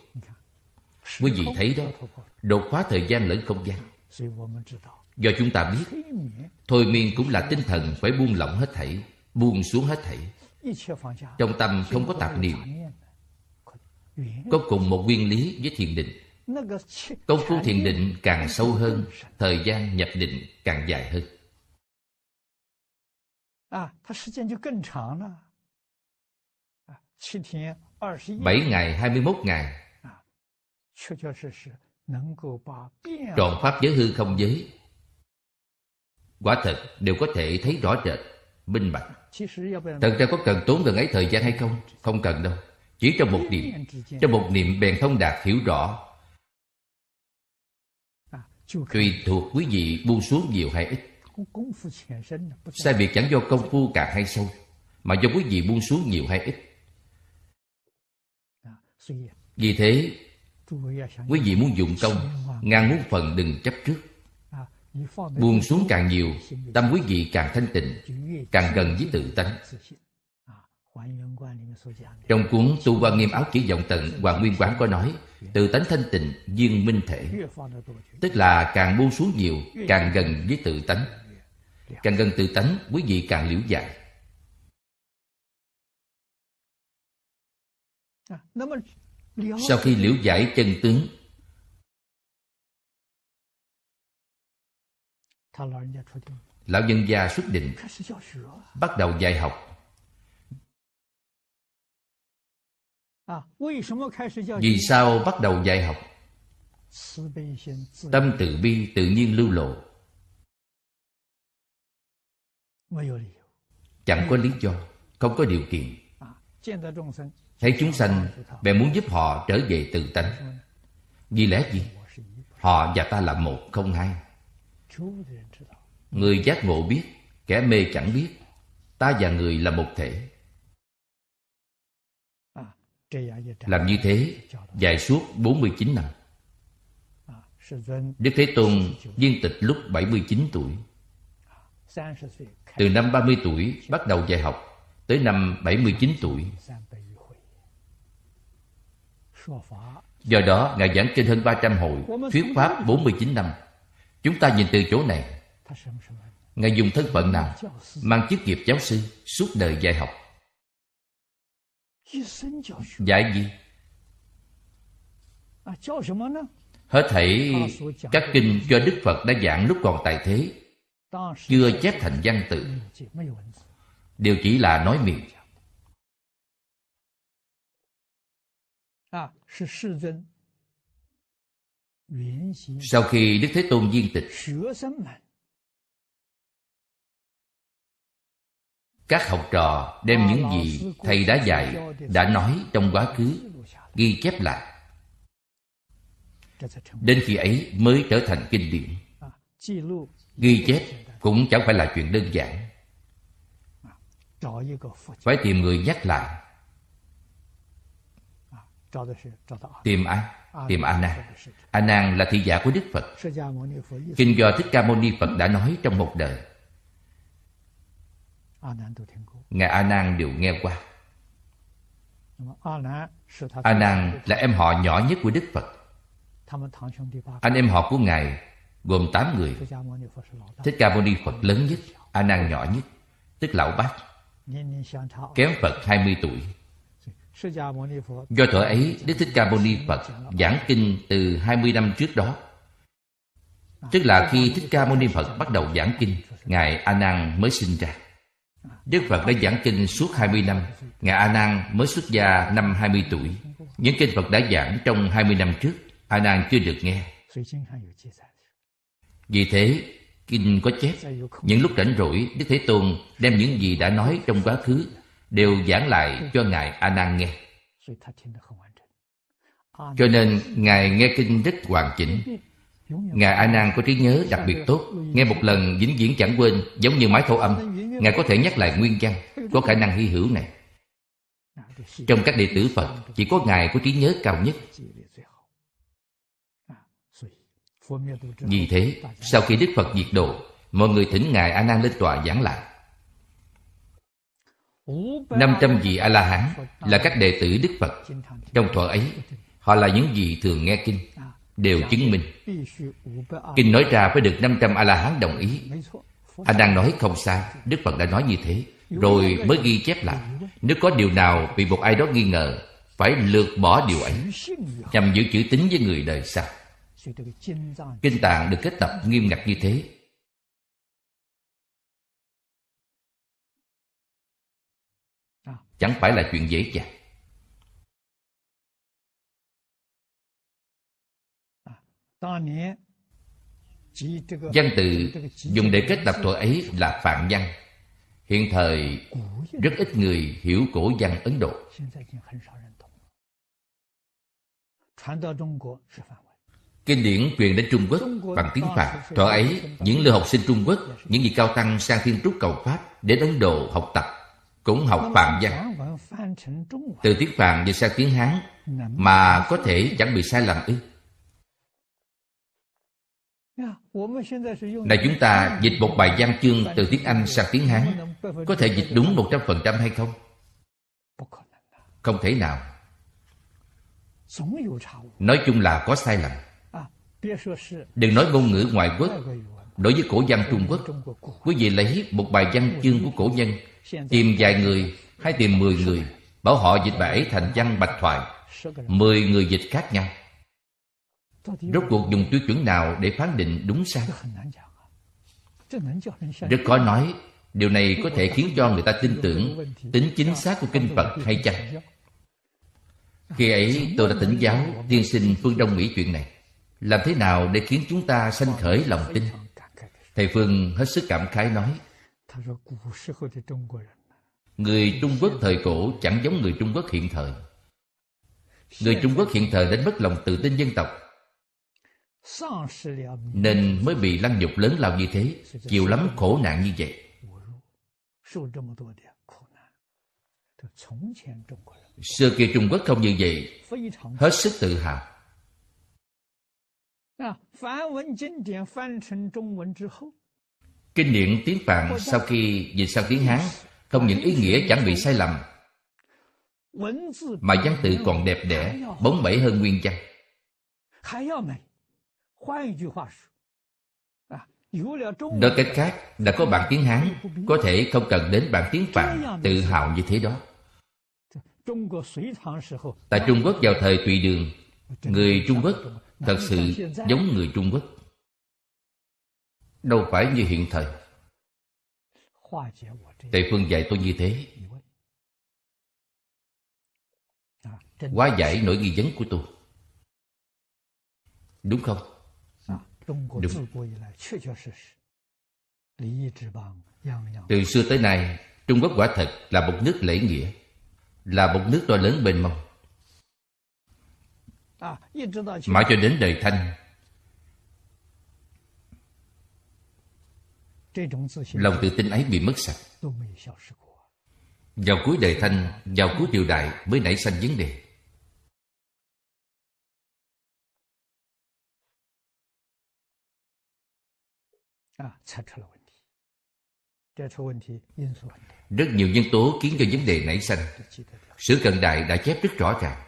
Quý vị thấy đó Đột phá thời gian lẫn không gian Do chúng ta biết Thôi miên cũng là tinh thần phải buông lỏng hết thảy Buông xuống hết thảy Trong tâm không có tạp niệm Có cùng một nguyên lý với thiền định Công phu thiền định càng sâu hơn Thời gian nhập định càng dài hơn À, 它时间就更长了。7 ngày 21 ngày Trọn pháp giới hư không giới Quả thật đều có thể thấy rõ rệt Minh bạch Thật ra có cần tốn gần ấy thời gian hay không? Không cần đâu Chỉ trong một niệm Trong một niệm bèn thông đạt hiểu rõ Tùy thuộc quý vị buông xuống nhiều hay ít Sai biệt chẳng do công phu càng hay sâu Mà do quý vị buông xuống nhiều hay ít vì thế Quý vị muốn dụng công ngang muốn phần đừng chấp trước Buông xuống càng nhiều Tâm quý vị càng thanh tịnh Càng gần với tự tánh Trong cuốn Tu Hoa Nghiêm Áo Chỉ vọng Tận Hoàng Nguyên Quán có nói Tự tánh thanh tịnh viên minh thể Tức là càng buông xuống nhiều Càng gần với tự tánh Càng gần tự tánh quý vị càng liễu giải dạ. À, sau khi liễu giải chân tướng lão nhân gia xuất định bắt đầu dạy học à, vì sao bắt đầu dạy học tâm từ bi tự nhiên lưu lộ chẳng có lý do không có điều kiện à, thấy chúng sanh bèn muốn giúp họ trở về tự tánh vì lẽ gì họ và ta là một không hai người giác ngộ biết kẻ mê chẳng biết ta và người là một thể làm như thế dài suốt 49 năm Đức Thế Tôn viên tịch lúc 79 tuổi Từ năm 30 tuổi bắt đầu dạy học Tới năm 79 tuổi Do đó, Ngài giảng trên hơn 300 hội, thuyết pháp 49 năm. Chúng ta nhìn từ chỗ này, Ngài dùng thân phận nào mang chức nghiệp giáo sư suốt đời dạy học? Dạy gì? Hết thảy các kinh do Đức Phật đã giảng lúc còn tại thế Chưa chép thành văn tự đều chỉ là nói miệng sau khi đức thế tôn viên tịch các học trò đem những gì thầy đã dạy đã nói trong quá khứ ghi chép lại đến khi ấy mới trở thành kinh điển ghi chép cũng chẳng phải là chuyện đơn giản à, phải tìm người nhắc lại tìm ai à, tìm a nan a nan là thị giả của đức phật kinh do thích ca mâu ni phật đã nói trong một đời ngài a nan đều nghe qua a nan là em họ nhỏ nhất của đức phật anh em họ của ngài gồm 8 người thích ca mâu ni phật lớn nhất a nan nhỏ nhất tức lão bát kém phật 20 tuổi Do thuở ấy, Đức Thích Ca Mâu Ni Phật giảng kinh từ 20 năm trước đó. Tức là khi Thích Ca Mâu Ni Phật bắt đầu giảng kinh, Ngài A Nan mới sinh ra. Đức Phật đã giảng kinh suốt 20 năm, Ngài A Nan mới xuất gia năm 20 tuổi. Những kinh Phật đã giảng trong 20 năm trước, A Nan chưa được nghe. Vì thế, kinh có chép, những lúc rảnh rỗi, Đức Thế Tôn đem những gì đã nói trong quá khứ đều giảng lại cho ngài a nan nghe cho nên ngài nghe kinh rất hoàn chỉnh ngài a nan có trí nhớ đặc biệt tốt nghe một lần vĩnh viễn chẳng quên giống như máy thổ âm ngài có thể nhắc lại nguyên văn có khả năng hy hữu này trong các đệ tử phật chỉ có ngài có trí nhớ cao nhất vì thế sau khi đức phật diệt độ mọi người thỉnh ngài a nan lên tòa giảng lại 500 vị A-la-hán là các đệ tử Đức Phật Trong thuở ấy Họ là những vị thường nghe kinh Đều chứng minh Kinh nói ra phải được 500 A-la-hán đồng ý Anh đang nói không sai Đức Phật đã nói như thế Rồi mới ghi chép lại Nếu có điều nào bị một ai đó nghi ngờ Phải lược bỏ điều ấy Nhằm giữ chữ tính với người đời sau Kinh tạng được kết tập nghiêm ngặt như thế chẳng phải là chuyện dễ dàng. Văn từ dùng để kết tập thuở ấy là phạm văn. Hiện thời rất ít người hiểu cổ văn Ấn Độ. Kinh điển truyền đến Trung Quốc bằng tiếng Phạn. Thuở ấy, những lưu học sinh Trung Quốc, những vị cao tăng sang Thiên Trúc cầu Pháp đến Ấn Độ học tập cũng học phạm văn từ tiếng phạn dịch sang tiếng hán mà có thể chẳng bị sai lầm ư là chúng ta dịch một bài văn chương từ tiếng Anh sang tiếng Hán Có thể dịch đúng một trăm phần trăm hay không? Không thể nào Nói chung là có sai lầm Đừng nói ngôn ngữ ngoại quốc Đối với cổ văn Trung Quốc Quý vị lấy một bài văn chương của cổ nhân Tìm vài người hay tìm mười người Bảo họ dịch bãi thành văn bạch thoại Mười người dịch khác nhau Rốt cuộc dùng tiêu chuẩn nào để phán định đúng sai Rất khó nói Điều này có thể khiến cho người ta tin tưởng Tính chính xác của kinh Phật hay chăng Khi ấy tôi đã tỉnh giáo Tiên sinh phương Đông Mỹ chuyện này Làm thế nào để khiến chúng ta sanh khởi lòng tin Thầy Phương hết sức cảm khái nói Người Trung Quốc thời cổ chẳng giống người Trung Quốc hiện thời Người Trung Quốc hiện thời đến mất lòng tự tin dân tộc Nên mới bị lăng nhục lớn lao như thế Chịu lắm khổ nạn như vậy Xưa kia Trung Quốc không như vậy Hết sức tự hào Kinh điển tiếng Phạn sau khi dịch sang tiếng Hán không những ý nghĩa chẳng bị sai lầm mà văn tự còn đẹp đẽ bóng bẩy hơn nguyên văn nói cách khác đã có bản tiếng hán có thể không cần đến bản tiếng phạn tự hào như thế đó tại trung quốc vào thời tùy đường người trung quốc thật sự giống người trung quốc đâu phải như hiện thời tề phương dạy tôi như thế quá giải nỗi nghi vấn của tôi đúng không đúng từ xưa tới nay trung quốc quả thật là một nước lễ nghĩa là một nước to lớn bên mông mãi cho đến đời thanh lòng tự tin ấy bị mất sạch vào cuối đời thanh vào cuối triều đại mới nảy sinh vấn đề rất nhiều nhân tố khiến cho vấn đề nảy sinh. sử cận đại đã chép rất rõ ràng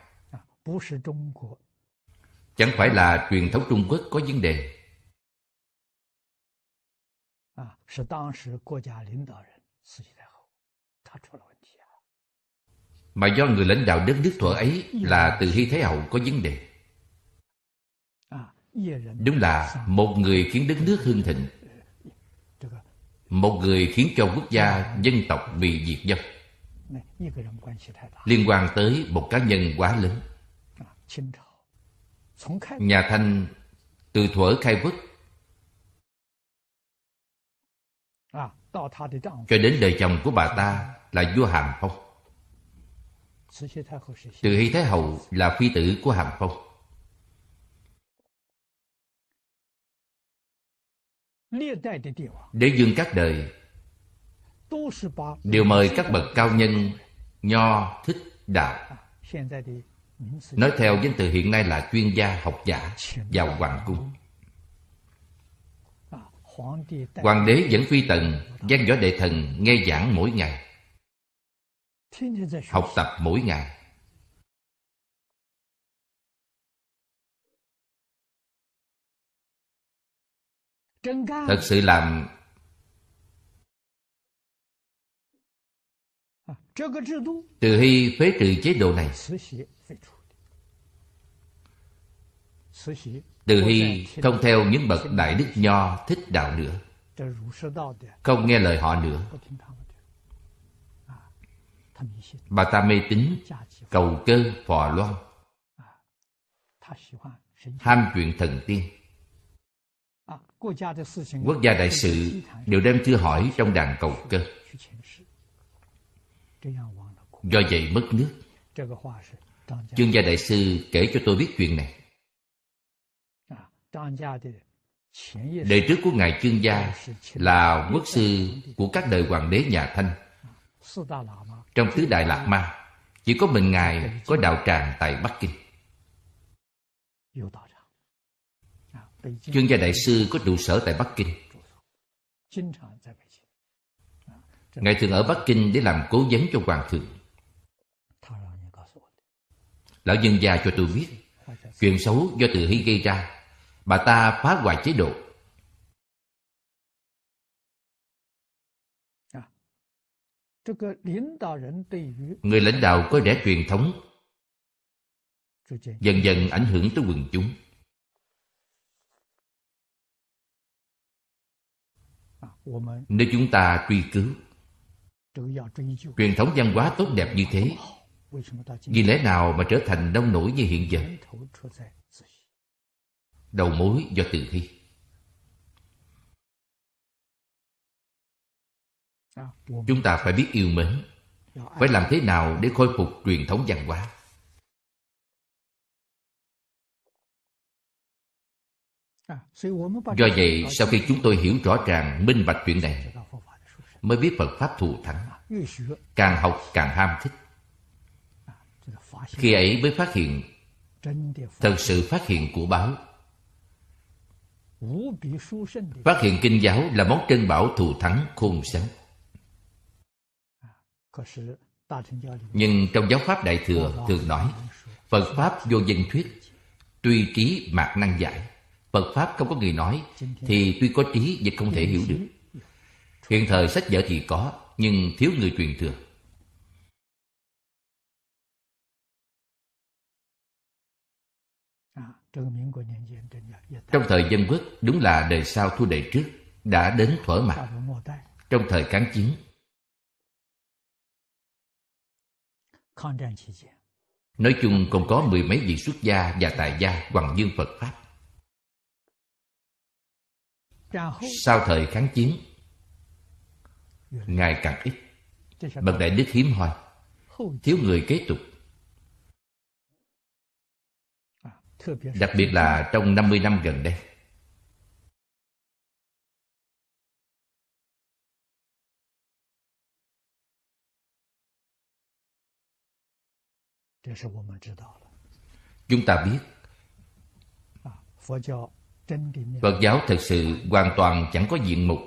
chẳng phải là truyền thống trung quốc có vấn đề ah, à? mà do người lãnh đạo đất nước thuở ấy là từ hy thế hậu có vấn đề à, đúng là một người khiến đất nước hưng thịnh một người khiến cho quốc gia dân tộc bị diệt vong liên quan tới một cá nhân quá lớn à, Nhà Thanh từ thuở khai quốc à, cho đến đời chồng của bà ta là vua Hàm Phong. Từ Hy Thái Hậu là phi tử của Hàm Phong. Đế dương các đời đều mời các bậc cao nhân nho thích đạo à, Nói theo danh từ hiện nay là chuyên gia học giả vào hoàng cung Hoàng đế dẫn phi tần Gian võ đệ thần nghe giảng mỗi ngày Học tập mỗi ngày Thật sự làm Từ hy phế trừ chế độ này từ hy không theo những bậc đại đức nho thích đạo nữa không nghe lời họ nữa à, bà ta mê tín cầu cơ phò loan à, ham chuyện thần tiên à, quốc gia đại sự đều đem thư hỏi trong đàn cầu cơ do vậy mất nước chương gia đại sư kể cho tôi biết chuyện này Đệ trước của Ngài Chương Gia là quốc sư của các đời hoàng đế nhà Thanh Trong tứ đại Lạc Ma Chỉ có mình Ngài có đạo tràng tại Bắc Kinh Chương gia đại sư có trụ sở tại Bắc Kinh Ngài thường ở Bắc Kinh để làm cố vấn cho Hoàng thượng Lão nhân già cho tôi biết Chuyện xấu do Từ Hy gây ra bà ta phá hoại chế độ dạ. người lãnh đạo có vẻ truyền thống dần dần ảnh hưởng tới quần chúng à, nếu chúng ta truy cứu truyền thống văn hóa tốt đẹp như thế vì lẽ nào mà trở thành nông nổi như hiện giờ đầu mối do từ hy chúng ta phải biết yêu mến phải làm thế nào để khôi phục truyền thống văn hóa do vậy sau khi chúng tôi hiểu rõ ràng minh bạch chuyện này mới biết phật pháp thù thắng càng học càng ham thích khi ấy mới phát hiện thật sự phát hiện của báo Phát hiện kinh giáo là món trân bảo thù thắng khôn sánh Nhưng trong giáo pháp Đại Thừa thường nói Phật Pháp vô dân thuyết Tuy trí mạc năng giải Phật Pháp không có người nói Thì tuy có trí vẫn không thể hiểu được Hiện thời sách vở thì có Nhưng thiếu người truyền thừa Trong thời dân quốc đúng là đời sau thu đề trước đã đến thuở mạt. Trong thời kháng chiến Nói chung còn có mười mấy vị xuất gia và tài gia hoàng dương Phật Pháp. Sau thời kháng chiến, ngày càng ít, bậc đại đức hiếm hoài thiếu người kế tục. đặc biệt là trong 50 năm gần đây. Chúng ta biết à, Phật giáo thực sự hoàn toàn chẳng có diện mục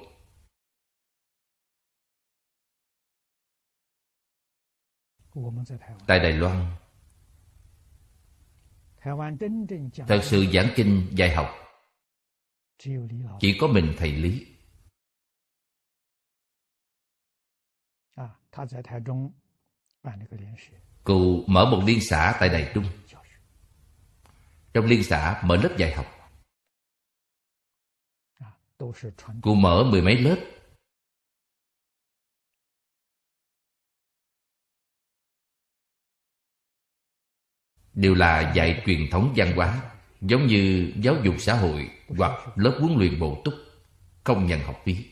Tại Đài Loan thật sự giảng kinh dạy học chỉ có mình thầy lý à, cụ mở một liên xã tại đài trung trong liên xã mở lớp dạy học à, cụ mở mười mấy lớp đều là dạy truyền thống văn hóa giống như giáo dục xã hội hoặc lớp huấn luyện bổ túc không nhận học phí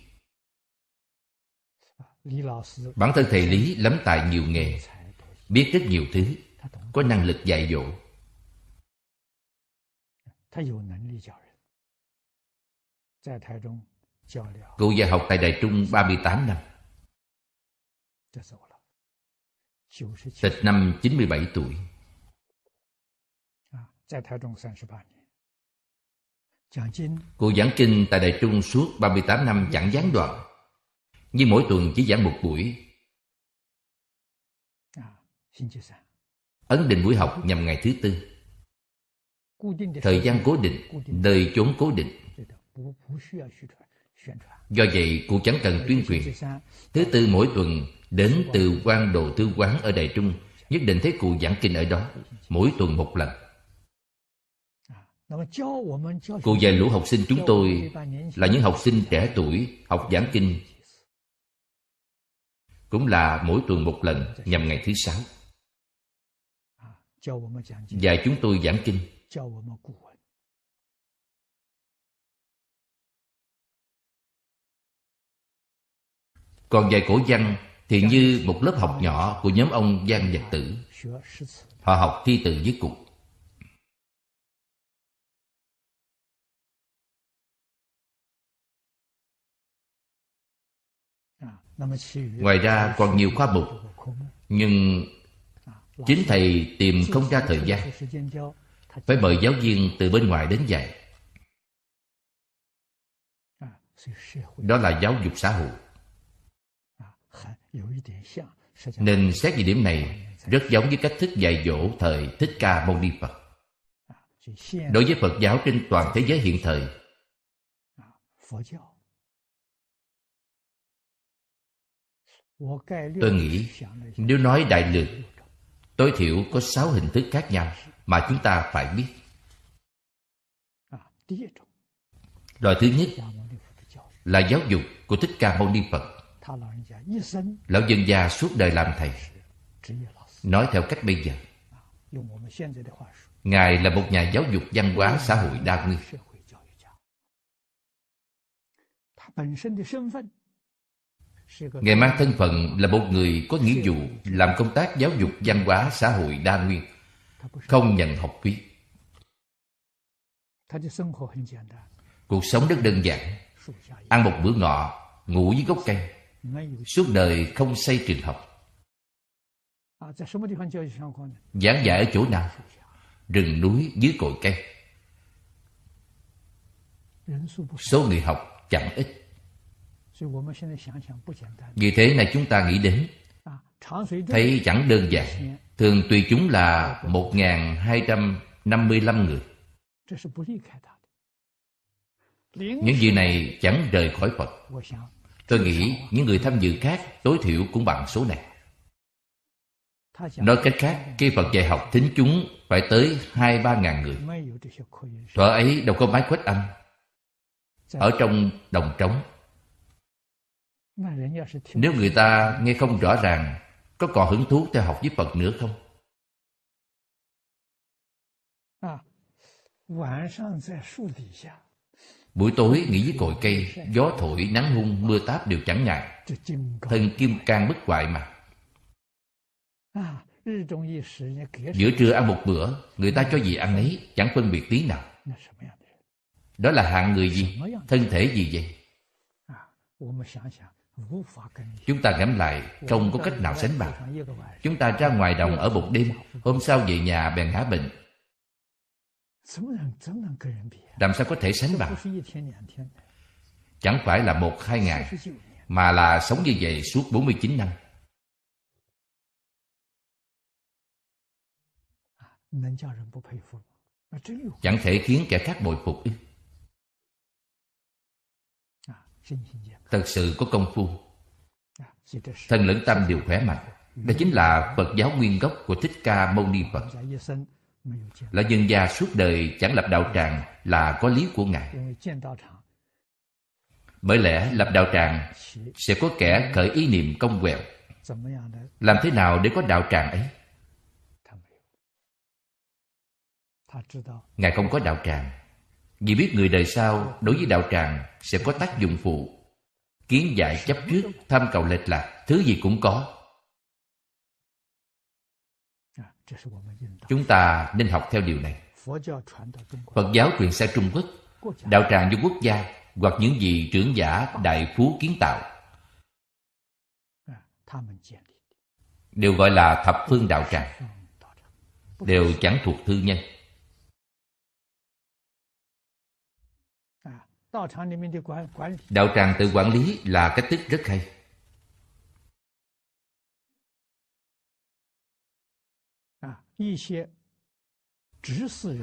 bản thân thầy lý lắm tài nhiều nghề biết rất nhiều thứ có năng lực dạy dỗ Cô dạy học tại đại Trung 38 năm Tịch năm 97 tuổi cụ giảng kinh tại Đài Trung suốt 38 năm chẳng gián đoạn Nhưng mỗi tuần chỉ giảng một buổi à, Ấn định buổi học nhằm ngày thứ tư Thời gian cố định, nơi chốn cố định à, Do vậy cụ chẳng cần tuyên truyền Thứ tư mỗi tuần đến từ quan đồ thư quán ở Đài Trung Nhất định thấy cụ giảng kinh ở đó Mỗi tuần một lần Cô dạy lũ học sinh chúng tôi là những học sinh trẻ tuổi học giảng kinh cũng là mỗi tuần một lần nhằm ngày thứ sáu dạy chúng tôi giảng kinh còn dạy cổ văn thì như một lớp học nhỏ của nhóm ông giang nhật tử họ học thi từ với cục ngoài ra còn nhiều khoa mục nhưng à, chính thầy tìm không ra thời gian phải mời giáo viên từ bên ngoài đến dạy à, đó là giáo dục xã hội à, nên xét về điểm này rất giống với cách thức dạy dỗ thời thích ca mâu ni phật đối với phật giáo trên toàn thế giới hiện thời Tôi nghĩ nếu nói đại lược Tối thiểu có sáu hình thức khác nhau Mà chúng ta phải biết Loại thứ nhất Là giáo dục của Thích Ca Mâu Ni Phật Lão dân già suốt đời làm thầy Nói theo cách bây giờ Ngài là một nhà giáo dục văn hóa xã hội đa nguyên Ngài mang thân phận là một người có nghĩa vụ làm công tác giáo dục văn hóa xã hội đa nguyên, không nhận học phí. Cuộc sống rất đơn giản, ăn một bữa ngọ, ngủ dưới gốc cây, suốt đời không xây trường học. Giảng dạy ở chỗ nào? Rừng núi dưới cội cây. Số người học chẳng ít vì thế này chúng ta nghĩ đến Thấy chẳng đơn giản Thường tùy chúng là 1.255 người Những gì này chẳng rời khỏi Phật Tôi nghĩ những người tham dự khác tối thiểu cũng bằng số này Nói cách khác, khi Phật dạy học thính chúng phải tới hai ba ngàn người. Thuở ấy đâu có máy khuếch âm. Ở trong đồng trống nếu người ta nghe không rõ ràng Có còn hứng thú theo học với Phật nữa không? Buổi tối nghỉ dưới cội cây Gió thổi, nắng hung, mưa táp đều chẳng ngại Thân kim can bất hoại mà Giữa trưa ăn một bữa Người ta cho gì ăn ấy Chẳng phân biệt tí nào Đó là hạng người gì Thân thể gì vậy à, Chúng ta ngẫm lại Không có cách nào sánh bằng Chúng ta ra ngoài đồng ở một đêm Hôm sau về nhà bèn ngã bệnh Làm sao có thể sánh bằng Chẳng phải là một hai ngày Mà là sống như vậy suốt 49 năm Chẳng thể khiến kẻ khác bồi phục thật sự có công phu thân lẫn tâm đều khỏe mạnh đây chính là phật giáo nguyên gốc của thích ca mâu ni phật là dân gia suốt đời chẳng lập đạo tràng là có lý của ngài bởi lẽ lập đạo tràng sẽ có kẻ khởi ý niệm công quẹo làm thế nào để có đạo tràng ấy ngài không có đạo tràng vì biết người đời sau đối với đạo tràng sẽ có tác dụng phụ. Kiến giải chấp trước, tham cầu lệch lạc, thứ gì cũng có. Chúng ta nên học theo điều này. Phật giáo truyền sang Trung Quốc, đạo tràng do quốc gia hoặc những gì trưởng giả đại phú kiến tạo đều gọi là thập phương đạo tràng đều chẳng thuộc thư nhân Đạo tràng tự quản lý là cách thức rất hay.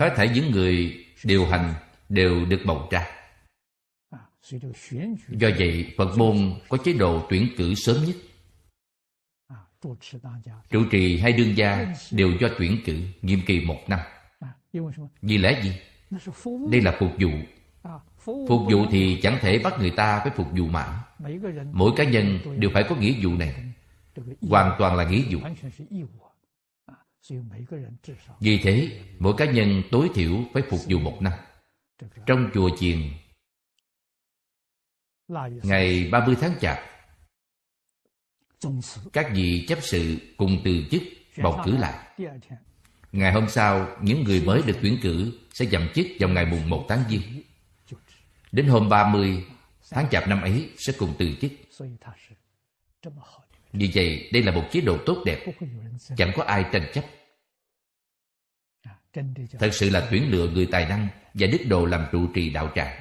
Hết thảy những người điều hành đều được bầu ra. Do vậy, Phật môn có chế độ tuyển cử sớm nhất. À, trụ trì hai đương gia đều do tuyển cử nhiệm kỳ một năm. Vì lẽ gì? Đây là phục vụ Phục vụ thì chẳng thể bắt người ta phải phục vụ mãi Mỗi cá nhân đều phải có nghĩa vụ này Hoàn toàn là nghĩa vụ Vì thế, mỗi cá nhân tối thiểu phải phục vụ một năm Trong chùa chiền Ngày 30 tháng Chạp Các vị chấp sự cùng từ chức bầu cử lại Ngày hôm sau, những người mới được tuyển cử sẽ nhậm chức vào ngày mùng 1 tháng Giêng Đến hôm 30 tháng chạp năm ấy sẽ cùng từ chức. Vì vậy, đây là một chế độ tốt đẹp, chẳng có ai tranh chấp. Thật sự là tuyển lựa người tài năng và đức độ làm trụ trì đạo tràng.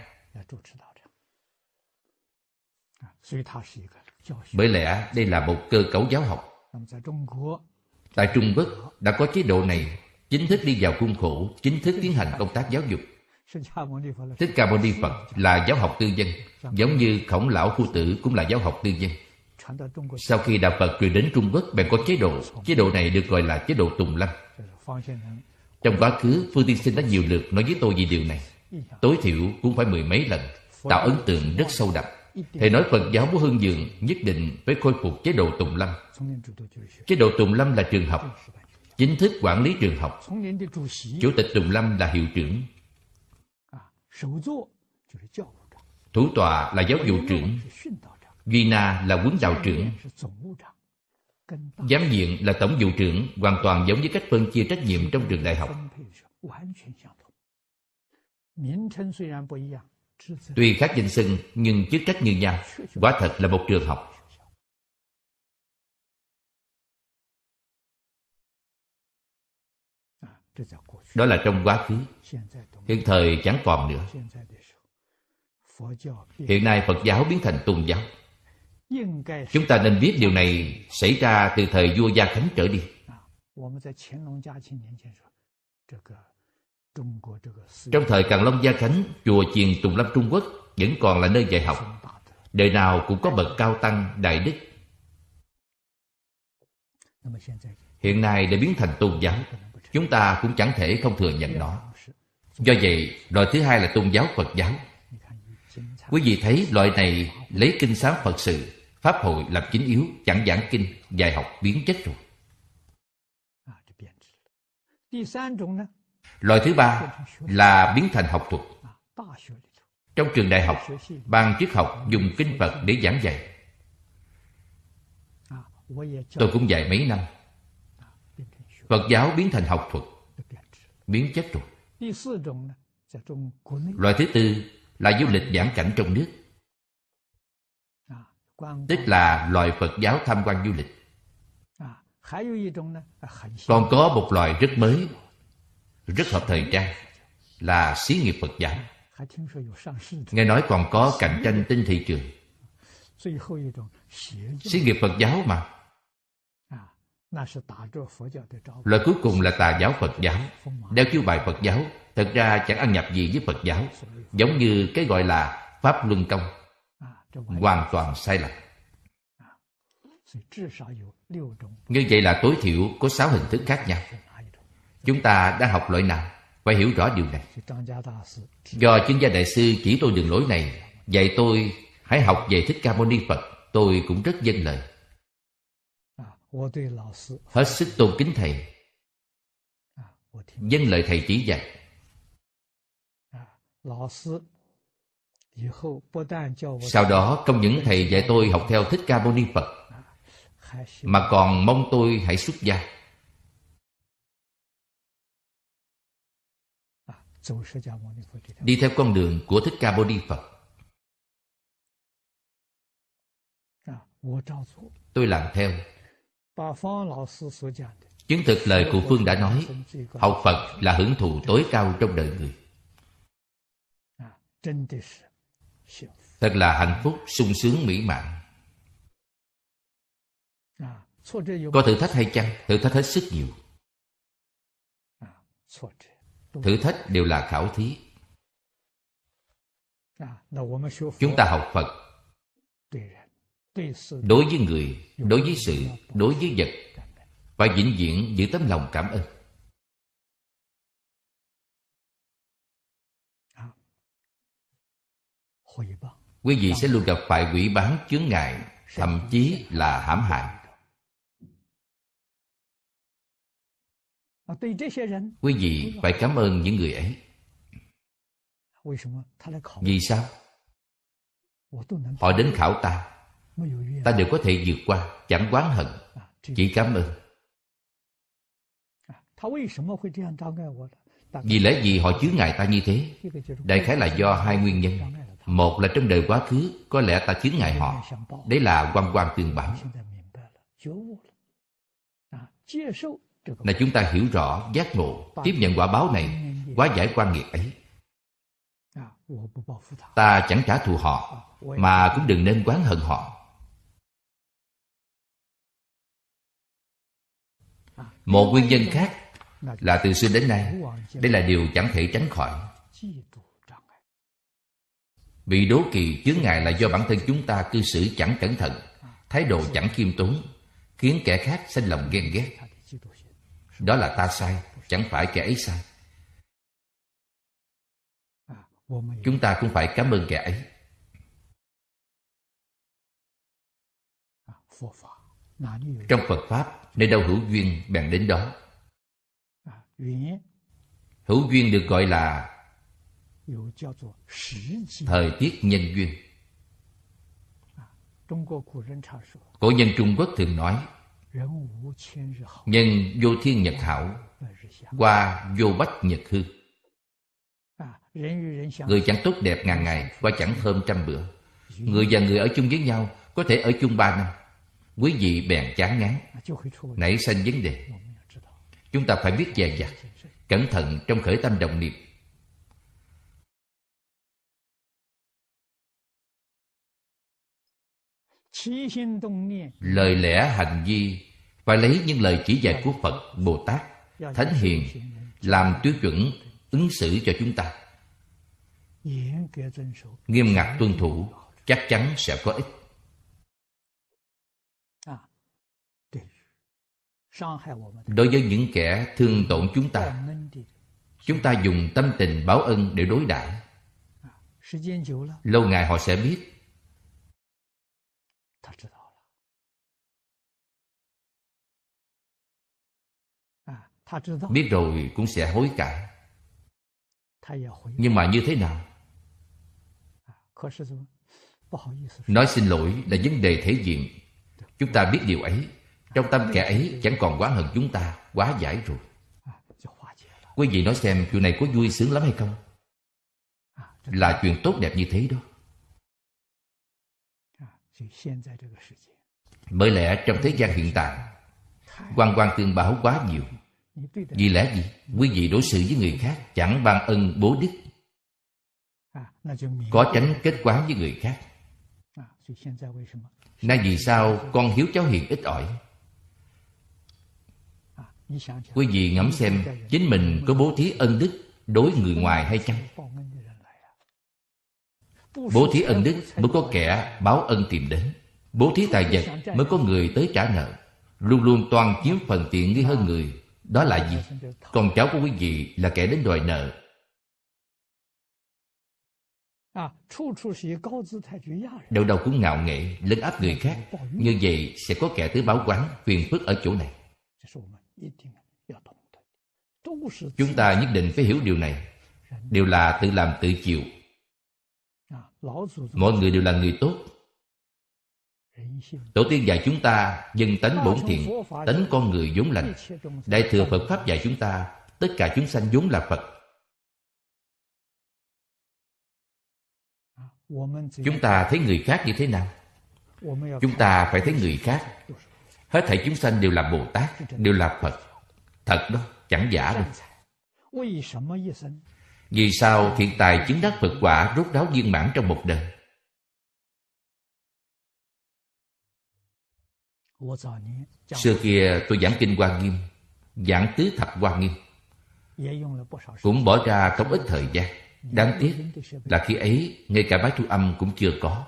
Bởi lẽ đây là một cơ cấu giáo học. Tại Trung Quốc đã có chế độ này chính thức đi vào khuôn khổ, chính thức tiến hành công tác giáo dục. Thích Ca Mâu Ni Phật là giáo học tư dân dạ. Giống như khổng lão khu tử cũng là giáo học tư dân Sau khi Đạo Phật truyền đến Trung Quốc bèn có chế độ Chế độ này được gọi là chế độ Tùng Lâm dạ, dạ, Trong quá khứ Phương Tiên Sinh đã nhiều lượt nói với tôi về điều này Tối thiểu cũng phải mười mấy lần Tạo ấn tượng rất sâu đậm Thầy nói Phật giáo của Hương Dường nhất định phải khôi phục chế độ Tùng Lâm Chế độ Tùng Lâm là trường học Chính thức quản lý trường học Chủ tịch Tùng Lâm là hiệu trưởng Thủ tọa là giáo vụ trưởng Duy Na là huấn đạo trưởng Giám diện là tổng vụ trưởng Hoàn toàn giống với cách phân chia trách nhiệm trong trường đại học Tuy khác danh xưng nhưng chức trách như nhau Quả thật là một trường học Đó là trong quá khứ hiện thời chẳng còn nữa hiện nay phật giáo biến thành tôn giáo chúng ta nên biết điều này xảy ra từ thời vua gia khánh trở đi trong thời càn long gia khánh chùa chiền tùng lâm trung quốc vẫn còn là nơi dạy học đời nào cũng có bậc cao tăng đại đức hiện nay đã biến thành tôn giáo chúng ta cũng chẳng thể không thừa nhận nó Do vậy, loại thứ hai là tôn giáo Phật giáo. Quý vị thấy loại này lấy kinh sám Phật sự, Pháp hội làm chính yếu, chẳng giảng kinh, dạy học biến chất rồi. Loại thứ ba là biến thành học thuật. Trong trường đại học, ban triết học dùng kinh Phật để giảng dạy. Tôi cũng dạy mấy năm. Phật giáo biến thành học thuật, biến chất rồi. Loại thứ tư là du lịch giảng cảnh trong nước Tức là loài Phật giáo tham quan du lịch Còn có một loại rất mới Rất hợp thời trang Là xí nghiệp Phật giáo Nghe nói còn có cạnh tranh trên thị trường Xí nghiệp Phật giáo mà Loại cuối cùng là tà giáo Phật giáo Đeo chiêu bài Phật giáo Thật ra chẳng ăn nhập gì với Phật giáo Giống như cái gọi là Pháp Luân Công à, Hoàn toàn sai lầm à, Như vậy là tối thiểu có sáu hình thức khác nhau Chúng ta đang học loại nào Phải hiểu rõ điều này Do chuyên gia đại sư chỉ tôi đường lối này Dạy tôi hãy học về Thích Ca Mâu Ni Phật Tôi cũng rất dân lời hết sức tôn kính thầy à, dân lời thầy chỉ dạy à, sau đó không những thầy dạy tôi học theo Thích Ca Mâu Ni Phật à, Mà còn mong tôi hãy xuất gia Đi theo con đường của Thích Ca Mâu Ni Phật Tôi làm theo Chứng thực lời cụ Phương đã nói Học Phật là hưởng thụ tối cao trong đời người à, Thật là hạnh phúc, sung sướng, mỹ mãn à, Có thử thách hay chăng? Thử thách hết sức nhiều à, Thử thách đều là khảo thí Chúng ta học Phật đối với người đối với sự đối với vật và vĩnh viễn giữ tấm lòng cảm ơn quý vị sẽ luôn gặp phải quỷ bán chướng ngại thậm chí là hãm hại quý vị phải cảm ơn những người ấy vì sao họ đến khảo ta ta đều có thể vượt qua chẳng quán hận chỉ cảm ơn vì lẽ gì họ chướng ngại ta như thế đại khái là do hai nguyên nhân một là trong đời quá khứ có lẽ ta chướng ngại họ đấy là quan quan tương bảo là chúng ta hiểu rõ giác ngộ tiếp nhận quả báo này quá giải quan nghiệp ấy ta chẳng trả thù họ mà cũng đừng nên quán hận họ một nguyên nhân khác là từ xưa đến nay đây là điều chẳng thể tránh khỏi bị đố kỵ chướng ngại là do bản thân chúng ta cư xử chẳng cẩn thận thái độ chẳng khiêm tốn khiến kẻ khác sinh lòng ghen ghét đó là ta sai chẳng phải kẻ ấy sai chúng ta cũng phải cảm ơn kẻ ấy trong phật pháp nơi đâu hữu duyên bèn đến đó à, hữu duyên được gọi là thời tiết nhân duyên à, cổ nhân trung quốc thường nói nhân vô thiên nhật hảo qua vô bách nhật hư à, người chẳng tốt đẹp ngàn ngày qua chẳng thơm trăm bữa người và người ở chung với nhau có thể ở chung ba năm quý vị bèn chán ngán nảy sinh vấn đề chúng ta phải biết dè dặt cẩn thận trong khởi tâm động niệm lời lẽ hành vi phải lấy những lời chỉ dạy của phật bồ tát thánh hiền làm tiêu chuẩn ứng xử cho chúng ta nghiêm ngặt tuân thủ chắc chắn sẽ có ích đối với những kẻ thương tổn chúng ta chúng ta dùng tâm tình báo ân để đối đãi lâu ngày họ sẽ biết biết rồi cũng sẽ hối cải nhưng mà như thế nào nói xin lỗi là vấn đề thể diện chúng ta biết điều ấy trong tâm kẻ ấy chẳng còn quá hận chúng ta Quá giải rồi Quý vị nói xem chuyện này có vui sướng lắm hay không Là chuyện tốt đẹp như thế đó Bởi lẽ trong thế gian hiện tại quan quan tương báo quá nhiều Vì lẽ gì Quý vị đối xử với người khác Chẳng ban ân bố đức Có tránh kết quán với người khác Nay vì sao con hiếu cháu hiền ít ỏi quý vị ngẫm xem chính mình có bố thí ân đức đối người ngoài hay chăng bố thí ân đức mới có kẻ báo ân tìm đến bố thí tài vật mới có người tới trả nợ luôn luôn toàn chiếm phần tiện nghi hơn người đó là gì con cháu của quý vị là kẻ đến đòi nợ đầu đầu cũng ngạo nghệ lấn áp người khác như vậy sẽ có kẻ tới báo quán phiền phức ở chỗ này chúng ta nhất định phải hiểu điều này đều là tự làm tự chịu mọi người đều là người tốt tổ tiên dạy chúng ta dân tánh bổn thiện tánh con người vốn lành đại thừa phật pháp dạy chúng ta tất cả chúng sanh vốn là phật chúng ta thấy người khác như thế nào chúng ta phải thấy người khác Hết thảy chúng sanh đều là Bồ Tát, đều là Phật. Thật đó, chẳng giả đâu. Vì sao thiện tài chứng đắc Phật quả rốt đáo viên mãn trong một đời? Xưa kia tôi giảng kinh Hoa Nghiêm, giảng tứ thập Hoa Nghiêm. Cũng bỏ ra không ít thời gian. Đáng tiếc là khi ấy ngay cả bái thu âm cũng chưa có.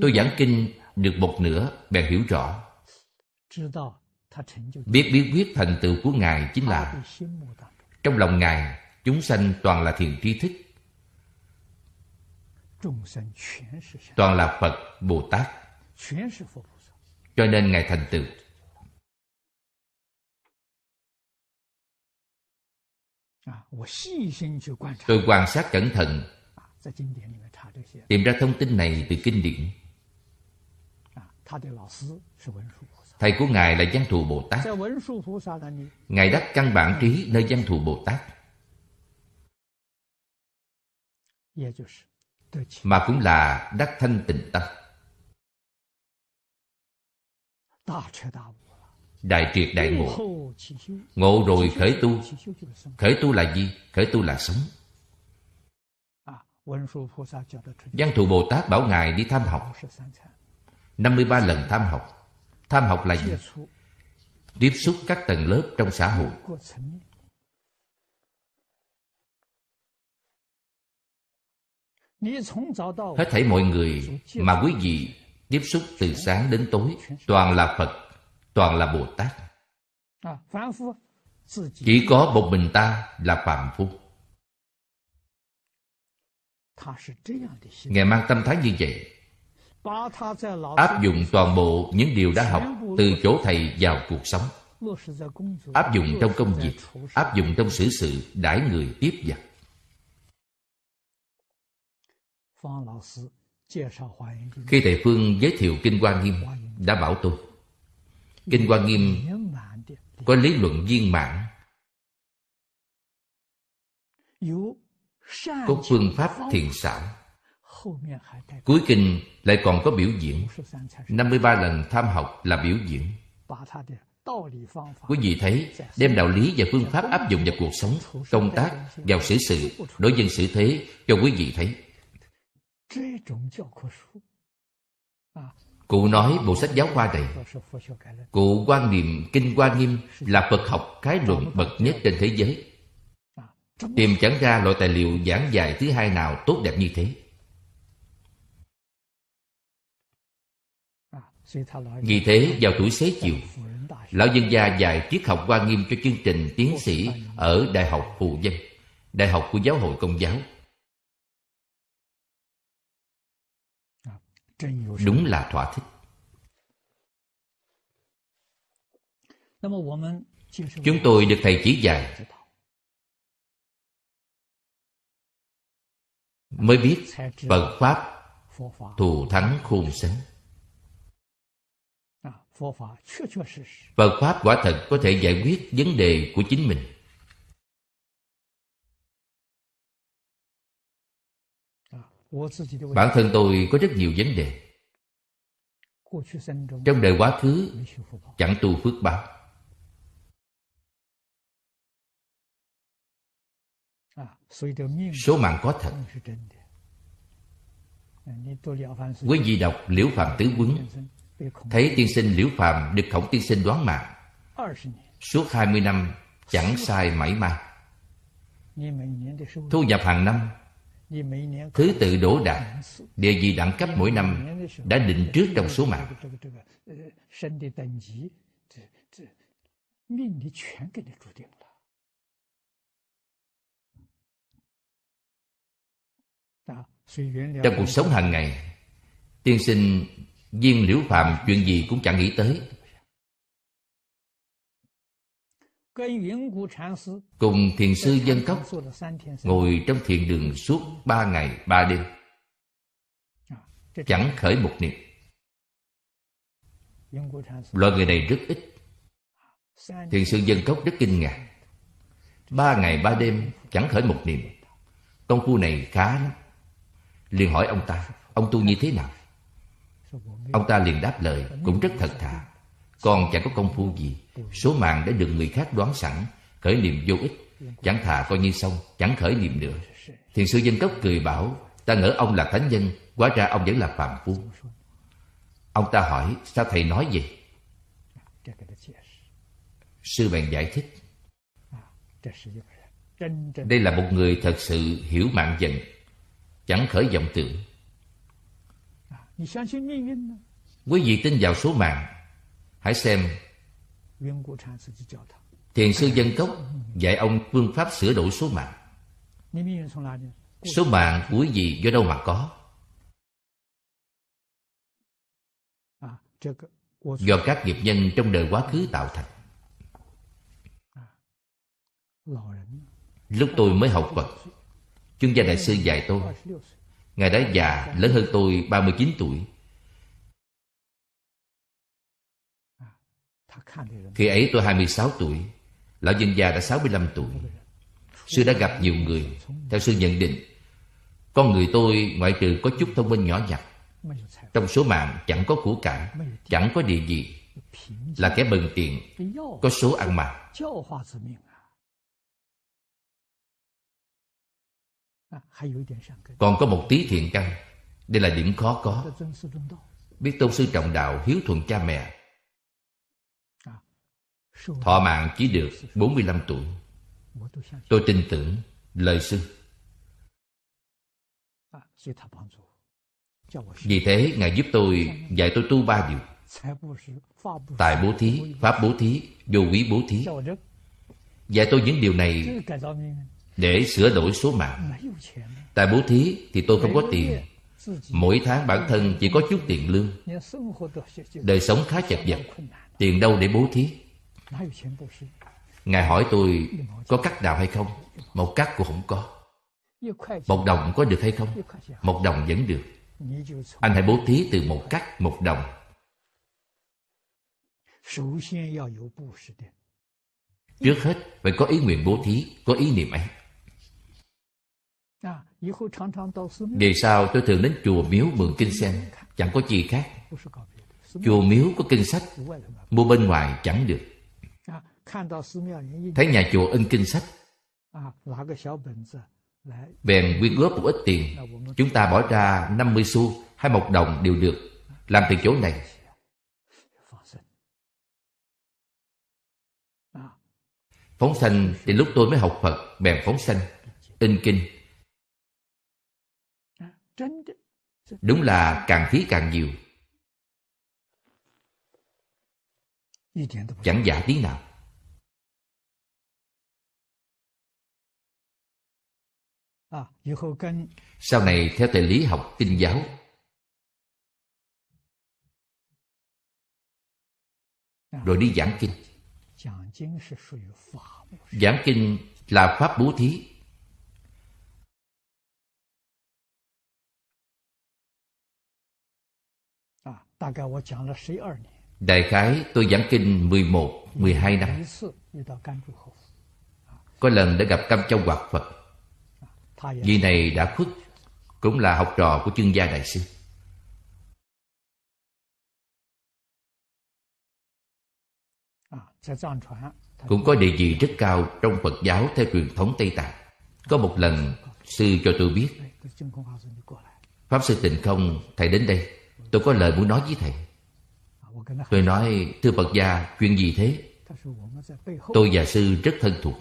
Tôi giảng kinh được một nửa bèn hiểu rõ Biết bí quyết thành tựu của Ngài chính là Trong lòng Ngài chúng sanh toàn là thiền tri thức Toàn là Phật, Bồ Tát Cho nên Ngài thành tựu Tôi quan sát cẩn thận Tìm ra thông tin này từ kinh điển Thầy của Ngài là Văn Thù Bồ Tát Ngài đắc căn bản trí nơi Văn Thù Bồ Tát Mà cũng là đắc thanh tịnh tâm Đại triệt đại ngộ Ngộ rồi khởi tu Khởi tu là gì? Khởi tu là sống Văn thù Bồ Tát bảo Ngài đi tham học 53 lần tham học Tham học là gì? Tiếp xúc các tầng lớp trong xã hội Hết thảy mọi người mà quý vị tiếp xúc từ sáng đến tối Toàn là Phật, toàn là Bồ Tát à, Chỉ có một mình ta là Phạm Phu Ngài mang tâm thái như vậy Áp dụng toàn bộ những điều đã học Từ chỗ thầy vào cuộc sống Áp dụng trong công việc Áp dụng trong xử sự, sự đãi người tiếp vật Khi thầy Phương giới thiệu Kinh Hoa Nghiêm Đã bảo tôi Kinh Hoa Nghiêm có lý luận viên mãn có phương pháp thiền xảo cuối kinh lại còn có biểu diễn 53 lần tham học là biểu diễn quý vị thấy đem đạo lý và phương pháp áp dụng vào cuộc sống công tác vào xử sự đối dân xử thế cho quý vị thấy cụ nói bộ sách giáo khoa này cụ quan niệm kinh hoa nghiêm là phật học cái luận bậc nhất trên thế giới Tìm chẳng ra loại tài liệu giảng dạy thứ hai nào tốt đẹp như thế Vì thế vào tuổi xế chiều Lão dân gia dạy triết học qua nghiêm cho chương trình tiến sĩ Ở Đại học Phù Dân Đại học của Giáo hội Công giáo Đúng là thỏa thích Chúng tôi được thầy chỉ dạy mới biết phật pháp thù thắng khôn sánh à, phật pháp quả thật có thể giải quyết vấn đề của chính mình à, bản thân tôi có rất nhiều vấn đề trong đời quá khứ chẳng tu phước báo Số mạng có thật Quý vị đọc Liễu phàm Tứ Quấn Thấy tiên sinh Liễu phàm được khổng tiên sinh đoán mạng Suốt hai mươi năm chẳng sai mãi mai Thu nhập hàng năm Thứ tự đổ đạt Địa vị đẳng cấp mỗi năm Đã định trước trong số mạng trong cuộc sống hàng ngày tiên sinh viên liễu phạm chuyện gì cũng chẳng nghĩ tới cùng thiền sư dân cốc ngồi trong thiền đường suốt ba ngày ba đêm à, chẳng khởi một niệm loại người này rất ít thiền sư dân cốc rất kinh ngạc ba ngày ba đêm chẳng khởi một niệm công phu này khá lắm liền hỏi ông ta ông tu như thế nào ông ta liền đáp lời cũng rất thật thà còn chẳng có công phu gì số mạng đã được người khác đoán sẵn khởi niệm vô ích chẳng thà coi như xong chẳng khởi niệm nữa thiền sư dân cốc cười bảo ta ngỡ ông là thánh nhân hóa ra ông vẫn là phạm phu ông ta hỏi sao thầy nói vậy sư bèn giải thích đây là một người thật sự hiểu mạng dần chẳng khởi vọng tưởng quý vị tin vào số mạng hãy xem thiền sư dân cốc dạy ông phương pháp sửa đổi số mạng số mạng của quý vị do đâu mà có do các nghiệp nhân trong đời quá khứ tạo thành lúc tôi mới học phật Chương gia đại sư dạy tôi Ngài đã già lớn hơn tôi 39 tuổi Khi ấy tôi 26 tuổi Lão nhân già đã 65 tuổi Sư đã gặp nhiều người Theo sư nhận định Con người tôi ngoại trừ có chút thông minh nhỏ nhặt Trong số mạng chẳng có của cải Chẳng có địa gì, Là kẻ bần tiện Có số ăn mặc Còn có một tí thiện căn Đây là điểm khó có Biết tôn sư trọng đạo hiếu thuận cha mẹ à, Thọ mạng chỉ được 45 tuổi Tôi tin tưởng lời sư à, Vì thế Ngài giúp tôi dạy tôi tu ba điều Tài bố thí, pháp bố thí, vô quý bố thí Dạy tôi những điều này để sửa đổi số mạng tại bố thí thì tôi không có tiền mỗi tháng bản thân chỉ có chút tiền lương đời sống khá chật vật tiền đâu để bố thí ngài hỏi tôi có cắt nào hay không một cắt cũng không có một đồng có được hay không một đồng vẫn được anh hãy bố thí từ một cắt một đồng trước hết phải có ý nguyện bố thí có ý niệm ấy về sau tôi thường đến chùa miếu mượn kinh xem Chẳng có gì khác Chùa miếu có kinh sách Mua bên ngoài chẳng được Thấy nhà chùa in kinh sách Bèn quyên góp một ít tiền Chúng ta bỏ ra 50 xu hay một đồng đều được Làm từ chỗ này Phóng sanh thì lúc tôi mới học Phật Bèn phóng sanh In kinh đúng là càng phí càng nhiều chẳng giả tí nào sau này theo tài lý học tinh giáo rồi đi giảng kinh giảng kinh là pháp bố thí Đại khái tôi giảng kinh 11, 12 năm Có lần đã gặp Cam Châu Hoạt Phật Vị này đã khuất Cũng là học trò của chương gia đại sư à, Cũng có địa vị rất cao trong Phật giáo theo truyền thống Tây Tạng Có một lần sư cho tôi biết Pháp sư Tịnh Không thầy đến đây Tôi có lời muốn nói với thầy Tôi nói Thưa Phật gia chuyện gì thế Tôi và sư rất thân thuộc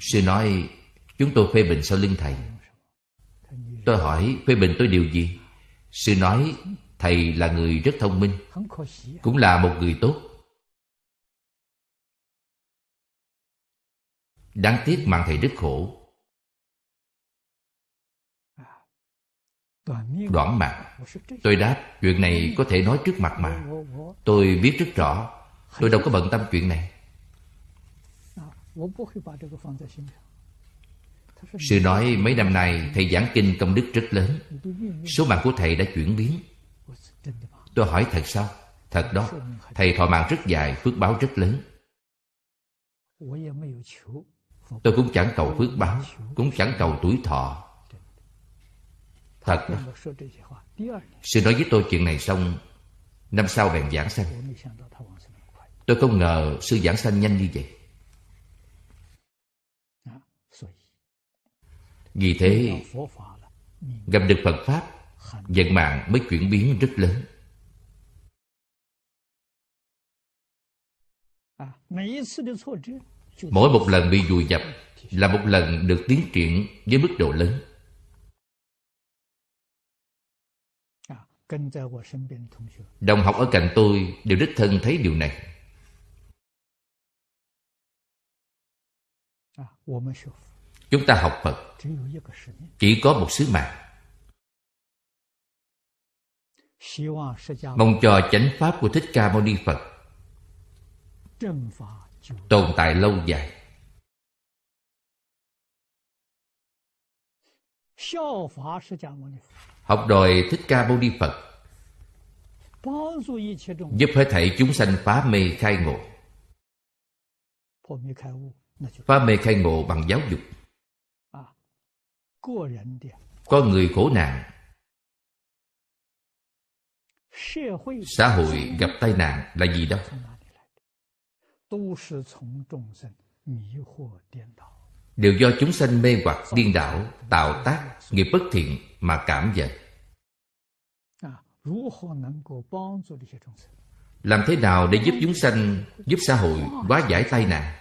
Sư nói Chúng tôi phê bình sau lưng thầy Tôi hỏi phê bình tôi điều gì Sư nói Thầy là người rất thông minh Cũng là một người tốt Đáng tiếc mạng thầy rất khổ Đoạn mạng. Tôi đáp Chuyện này có thể nói trước mặt mà Tôi biết rất rõ Tôi đâu có bận tâm chuyện này Sư nói mấy năm nay Thầy giảng kinh công đức rất lớn Số mạng của thầy đã chuyển biến Tôi hỏi thật sao Thật đó Thầy thọ mạng rất dài Phước báo rất lớn Tôi cũng chẳng cầu phước báo Cũng chẳng cầu tuổi thọ thật đó. sư nói với tôi chuyện này xong năm sau bèn giảng sanh tôi không ngờ sư giảng sanh nhanh như vậy vì thế gặp được phật pháp vận mạng mới chuyển biến rất lớn mỗi một lần bị vùi dập là một lần được tiến triển với mức độ lớn Đồng học ở cạnh tôi đều đích thân thấy điều này Chúng ta học Phật Chỉ có một sứ mạng Mong cho chánh pháp của Thích Ca Mâu Ni Phật Tồn tại lâu dài Học đòi Thích Ca Mâu Ni Phật Giúp hết thảy chúng sanh phá mê khai ngộ Phá mê khai ngộ bằng giáo dục Có người khổ nạn Xã hội gặp tai nạn là gì đâu đều do chúng sanh mê hoặc điên đảo tạo tác nghiệp bất thiện mà cảm à, giận làm thế nào để giúp chúng sanh giúp xã hội hóa giải tai nạn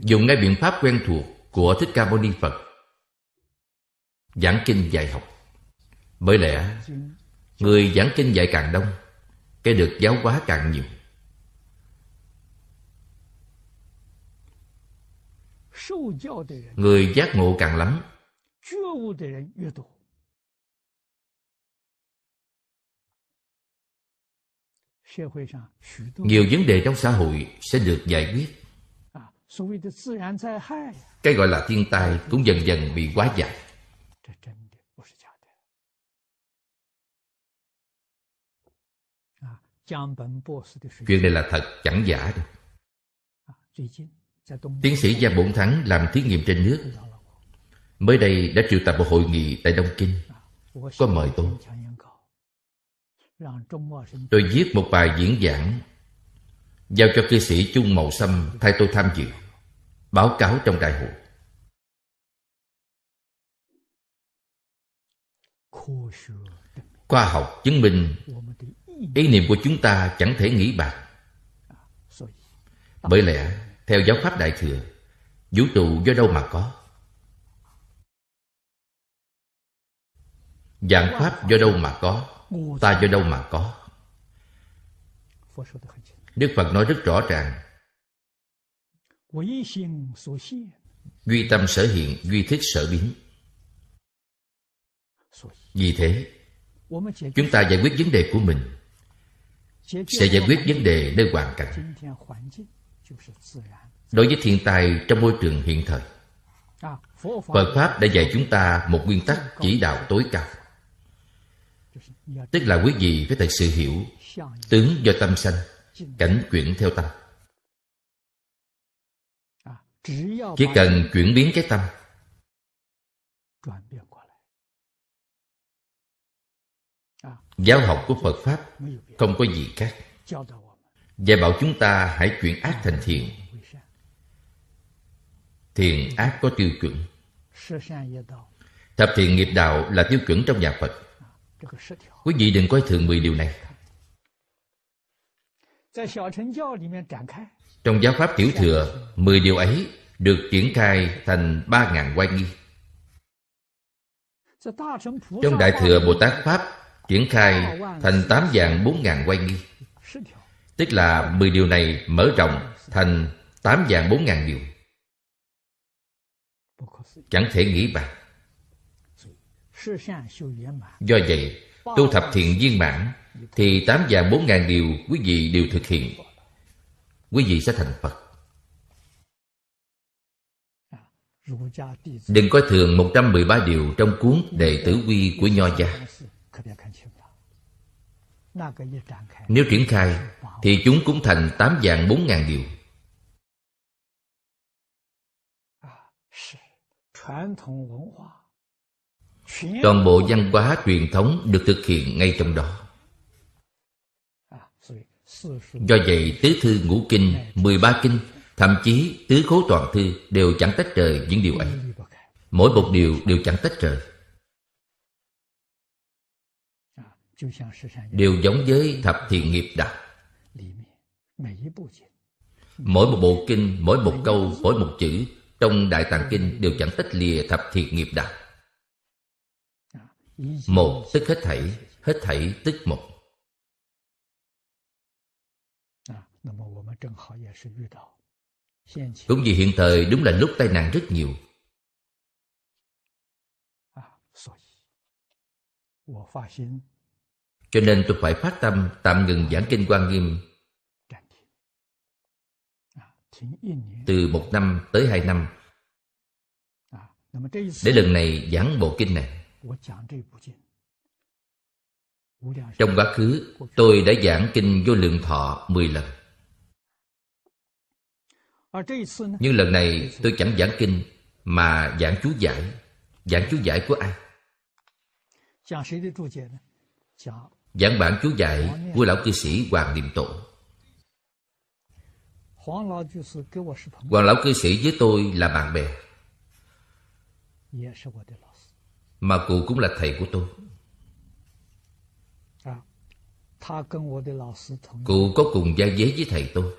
dùng ngay biện pháp quen thuộc của thích ca mâu ni phật giảng kinh dạy học bởi lẽ người giảng kinh dạy càng đông cái được giáo hóa càng nhiều người giác ngộ càng lắm nhiều vấn đề trong xã hội sẽ được giải quyết cái gọi là thiên tai cũng dần dần bị quá giải chuyện này là thật chẳng giả đâu Tiến sĩ Gia Bổn Thắng làm thí nghiệm trên nước Mới đây đã triệu tập một hội nghị tại Đông Kinh Có mời tôi Tôi viết một bài diễn giảng Giao cho cư sĩ Chung màu xâm thay tôi tham dự Báo cáo trong đại hội Khoa học chứng minh Ý niệm của chúng ta chẳng thể nghĩ bạc Bởi lẽ theo giáo pháp Đại Thừa, vũ trụ do đâu mà có? Giảng pháp do đâu mà có? Ta do đâu mà có? Đức Phật nói rất rõ ràng Duy tâm sở hiện, duy thích sở biến Vì thế, chúng ta giải quyết vấn đề của mình Sẽ giải quyết vấn đề nơi hoàn cảnh đối với thiên tai trong môi trường hiện thời phật pháp đã dạy chúng ta một nguyên tắc chỉ đạo tối cao tức là quý vị phải thật sự hiểu tướng do tâm sanh cảnh chuyển theo tâm chỉ cần chuyển biến cái tâm giáo học của phật pháp không có gì khác và bảo chúng ta hãy chuyển ác thành thiện thiện ác có tiêu chuẩn thập thiện nghiệp đạo là tiêu chuẩn trong nhà phật quý vị đừng coi thường 10 điều này trong giáo pháp tiểu thừa 10 điều ấy được triển khai thành ba ngàn quay nghi trong đại thừa bồ tát pháp triển khai thành tám dạng bốn ngàn quay nghi Tức là 10 điều này mở rộng thành 8 dạng 4 ngàn điều. Chẳng thể nghĩ bàn. Do vậy, tu thập thiện viên mãn thì 8 dạng 4 ngàn điều quý vị đều thực hiện. Quý vị sẽ thành Phật. Đừng coi thường 113 điều trong cuốn Đệ tử quy của Nho Gia nếu triển khai Thì chúng cũng thành 8 dạng 4 ngàn điều Toàn bộ văn hóa truyền thống được thực hiện ngay trong đó Do vậy tứ thư ngũ kinh, 13 kinh Thậm chí tứ khố toàn thư đều chẳng tách rời những điều ấy Mỗi một điều đều chẳng tách rời đều giống với thập thiện nghiệp đặc mỗi một bộ kinh mỗi một câu mỗi một chữ trong đại tạng kinh đều chẳng tách lìa thập thiện nghiệp đặc một tức hết thảy hết thảy tức một cũng vì hiện thời đúng là lúc tai nạn rất nhiều cho nên tôi phải phát tâm tạm ngừng giảng kinh quan nghiêm từ một năm tới hai năm để lần này giảng bộ kinh này trong quá khứ tôi đã giảng kinh vô lượng thọ 10 lần Nhưng lần này tôi chẳng giảng kinh Mà giảng chú giải Giảng chú giải của ai? Giảng bản chú dạy của lão cư sĩ Hoàng Niệm Tổ Hoàng lão cư sĩ với tôi là bạn bè Mà cụ cũng là thầy của tôi Cụ có cùng gia dế với thầy tôi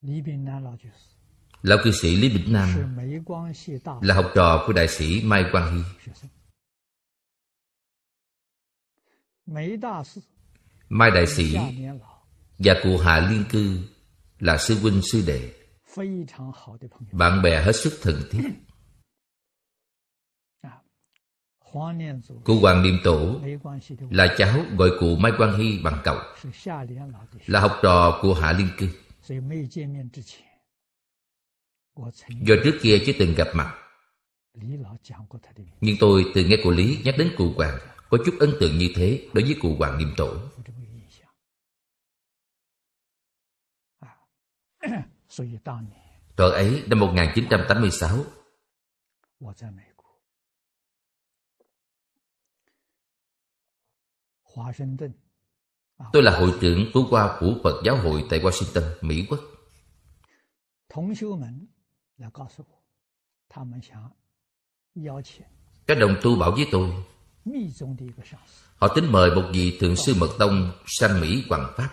Lý Bình Nam Lão Cư Sĩ Lão cư sĩ Lý Bỉnh Nam là học trò của đại sĩ Mai Quang Hy. Mai đại sĩ và cụ hạ liên cư là sư huynh sư đệ. Bạn bè hết sức thân thiết. Cụ Hoàng Niệm Tổ là cháu gọi cụ Mai Quang Hy bằng cậu, là học trò của Hạ Liên Cư do trước kia chưa từng gặp mặt nhưng tôi từ nghe cụ lý nhắc đến cụ hoàng có chút ấn tượng như thế đối với cụ hoàng niệm tổ Thời à, ấy năm 1986 à, Tôi là hội trưởng của Hoa của Phật Giáo hội tại Washington, Mỹ Quốc các đồng tu bảo với tôi Họ tính mời một vị thượng sư Mật Tông sang Mỹ hoàng pháp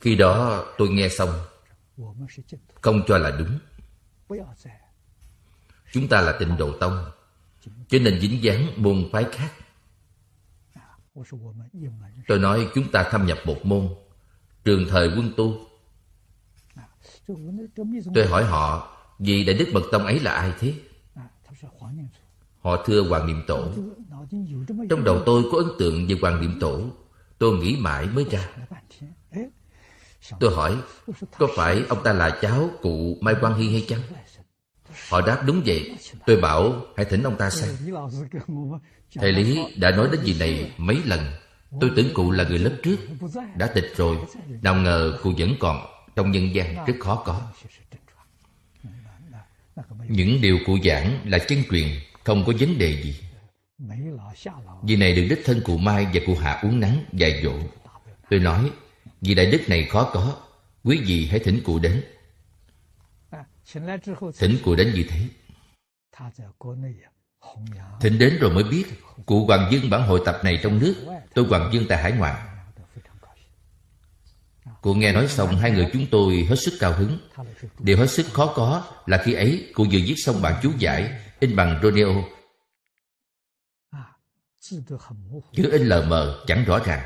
Khi đó tôi nghe xong Không cho là đúng Chúng ta là tịnh độ tông Cho nên dính dáng môn phái khác Tôi nói chúng ta thâm nhập một môn trường thời quân tu tôi hỏi họ vị đại đức bậc tông ấy là ai thế họ thưa hoàng niệm tổ trong đầu tôi có ấn tượng về hoàng niệm tổ tôi nghĩ mãi mới ra tôi hỏi có phải ông ta là cháu cụ mai quang hy hay chăng họ đáp đúng vậy tôi bảo hãy thỉnh ông ta sang thầy lý đã nói đến gì này mấy lần Tôi tưởng cụ là người lớp trước Đã tịch rồi Nào ngờ cụ vẫn còn Trong nhân gian rất khó có Những điều cụ giảng là chân truyền Không có vấn đề gì Vì này được đích thân cụ Mai và cụ Hạ uống nắng dài dỗ Tôi nói Vì đại đức này khó có Quý vị hãy thỉnh cụ đến Thỉnh cụ đến như thế Thỉnh đến rồi mới biết Cụ Hoàng Dương bản hội tập này trong nước Tôi Hoàng Dương tại hải ngoại Cụ nghe nói xong hai người chúng tôi hết sức cao hứng Điều hết sức khó có là khi ấy cụ vừa viết xong bản chú giải In bằng Romeo Chữ in lờ mờ chẳng rõ ràng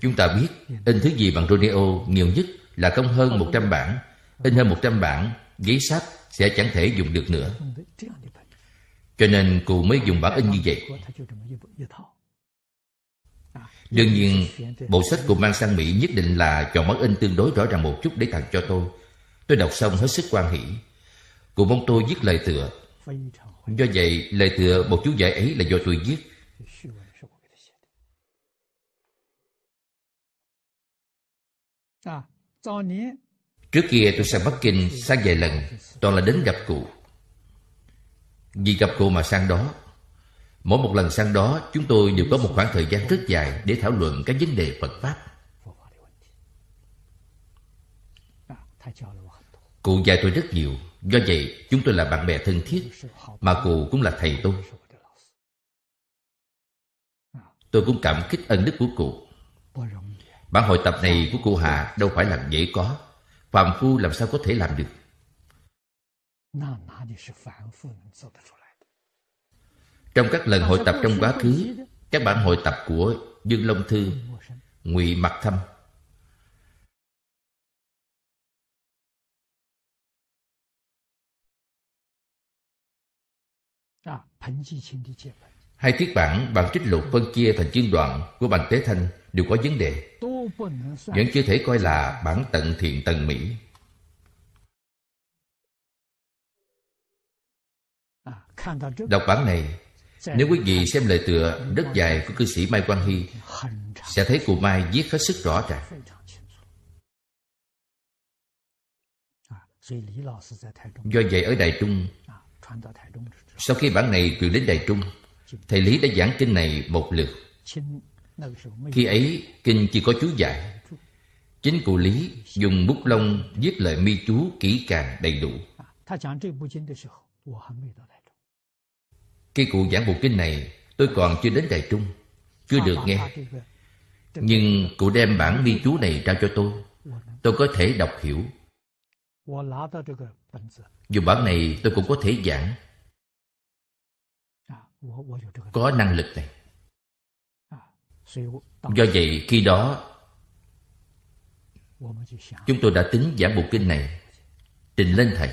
Chúng ta biết in thứ gì bằng Romeo nhiều nhất là không hơn 100 bản In hơn 100 bản, giấy sáp sẽ chẳng thể dùng được nữa cho nên cô mới dùng bản in như vậy Đương nhiên, bộ sách của mang sang Mỹ nhất định là chọn bản in tương đối rõ ràng một chút để tặng cho tôi. Tôi đọc xong hết sức quan hỷ. Cụ mong tôi viết lời tựa. Do vậy, lời tựa một chú giải ấy là do tôi viết. À, Trước kia tôi sang Bắc Kinh sang vài lần, toàn là đến gặp cụ. Vì gặp cô mà sang đó Mỗi một lần sang đó Chúng tôi đều có một khoảng thời gian rất dài Để thảo luận các vấn đề Phật Pháp Cụ dạy tôi rất nhiều Do vậy chúng tôi là bạn bè thân thiết Mà cụ cũng là thầy tôi Tôi cũng cảm kích ân đức của cụ Bản hội tập này của cụ Hà Đâu phải là dễ có Phạm Phu làm sao có thể làm được trong các lần hội tập trong quá khứ, các bản hội tập của Dương Long Thư, Ngụy Mặc Thâm, à, Hai tiết bản bằng trích lục phân chia thành chương đoạn của Bành Tế Thanh đều có vấn đề. Vẫn chưa thể coi là bản tận thiện tần Mỹ. Đọc bản này Nếu quý vị xem lời tựa rất dài của cư sĩ Mai Quang Hy Sẽ thấy cụ Mai viết hết sức rõ ràng à, Do vậy ở Đài Trung à, Sau khi bản này truyền đến Đài Trung Thầy Lý đã giảng kinh này một lượt Khi ấy kinh chỉ có chú giải Chính cụ Lý dùng bút lông viết lời mi chú kỹ càng đầy đủ à, khi cụ giảng bộ kinh này Tôi còn chưa đến Đài Trung Chưa được nghe Nhưng cụ đem bản ghi chú này trao cho tôi Tôi có thể đọc hiểu Dù bản này tôi cũng có thể giảng Có năng lực này Do vậy khi đó Chúng tôi đã tính giảng bộ kinh này Trình lên thầy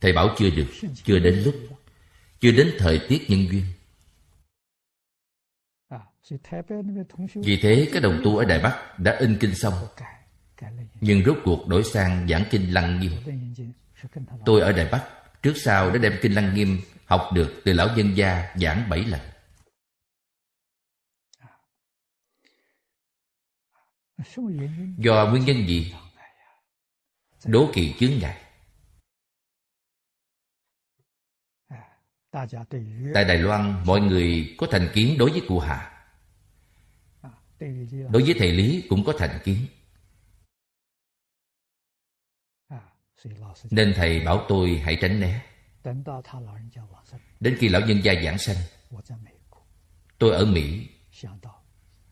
thầy bảo chưa được chưa đến lúc chưa đến thời tiết nhân duyên à, vì thế các đồng tu ở đài bắc đã in kinh xong nhưng rốt cuộc đổi sang giảng kinh lăng nghiêm tôi ở đài bắc trước sau đã đem kinh lăng nghiêm học được từ lão dân gia giảng bảy lần à. do nguyên nhân gì à. đố kỳ chướng ngại Tại Đài Loan, mọi người có thành kiến đối với cụ hạ. À, đối với thầy Lý cũng có thành kiến. À, Nên thầy bảo tôi hãy tránh né. Đến khi lão nhân gia giảng sanh, tôi ở Mỹ,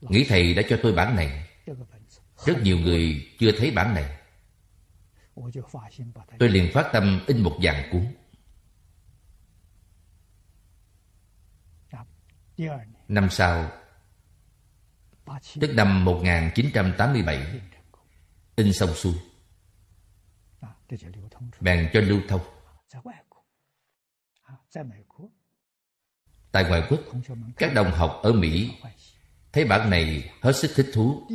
nghĩ thầy đã cho tôi bản này. Rất nhiều người chưa thấy bản này. Tôi liền phát tâm in một dàn cuốn. Năm sau Tức năm 1987 In xong xuôi Bèn cho lưu thông Tại ngoại quốc Các đồng học ở Mỹ Thấy bản này hết sức thích thú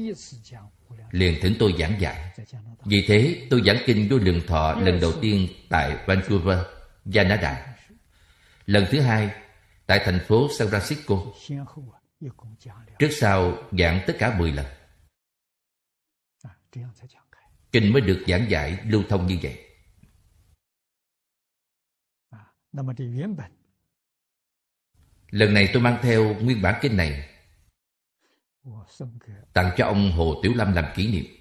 Liền thỉnh tôi giảng dạy Vì thế tôi giảng kinh đôi lượng thọ lần đầu tiên Tại Vancouver, Canada Lần thứ hai tại thành phố San Francisco. Trước sau giảng tất cả 10 lần. Kinh mới được giảng giải lưu thông như vậy. Lần này tôi mang theo nguyên bản kinh này tặng cho ông Hồ Tiểu Lâm làm kỷ niệm.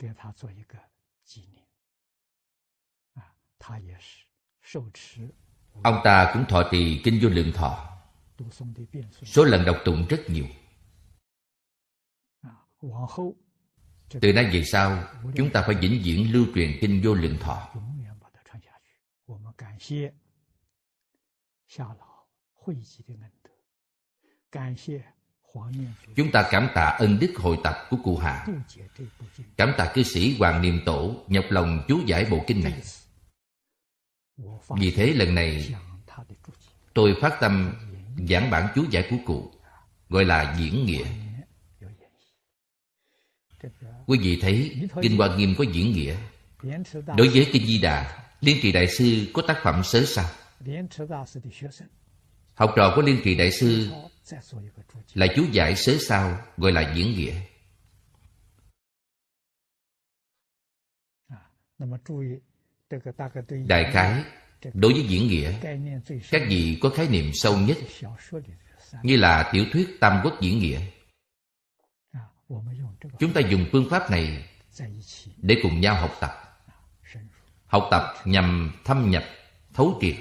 để 他做一个纪念，啊，他也是。Ông ta cũng thọ trì Kinh Vô Lượng Thọ Số lần đọc tụng rất nhiều Từ nay về sau Chúng ta phải vĩnh viễn lưu truyền Kinh Vô Lượng Thọ Chúng ta cảm tạ ân đức hội tập của cụ hạ Cảm tạ cư sĩ Hoàng Niệm Tổ Nhập lòng chú giải bộ kinh này vì thế lần này tôi phát tâm giảng bản chú giải của cụ gọi là diễn nghĩa quý vị thấy kinh hoa nghiêm có diễn nghĩa đối với kinh di đà liên trì đại sư có tác phẩm sớ sao học trò của liên trì đại sư là chú giải sớ sao gọi là diễn nghĩa đại khái đối với diễn nghĩa các vị có khái niệm sâu nhất như là tiểu thuyết tam quốc diễn nghĩa chúng ta dùng phương pháp này để cùng nhau học tập học tập nhằm thâm nhập thấu triệt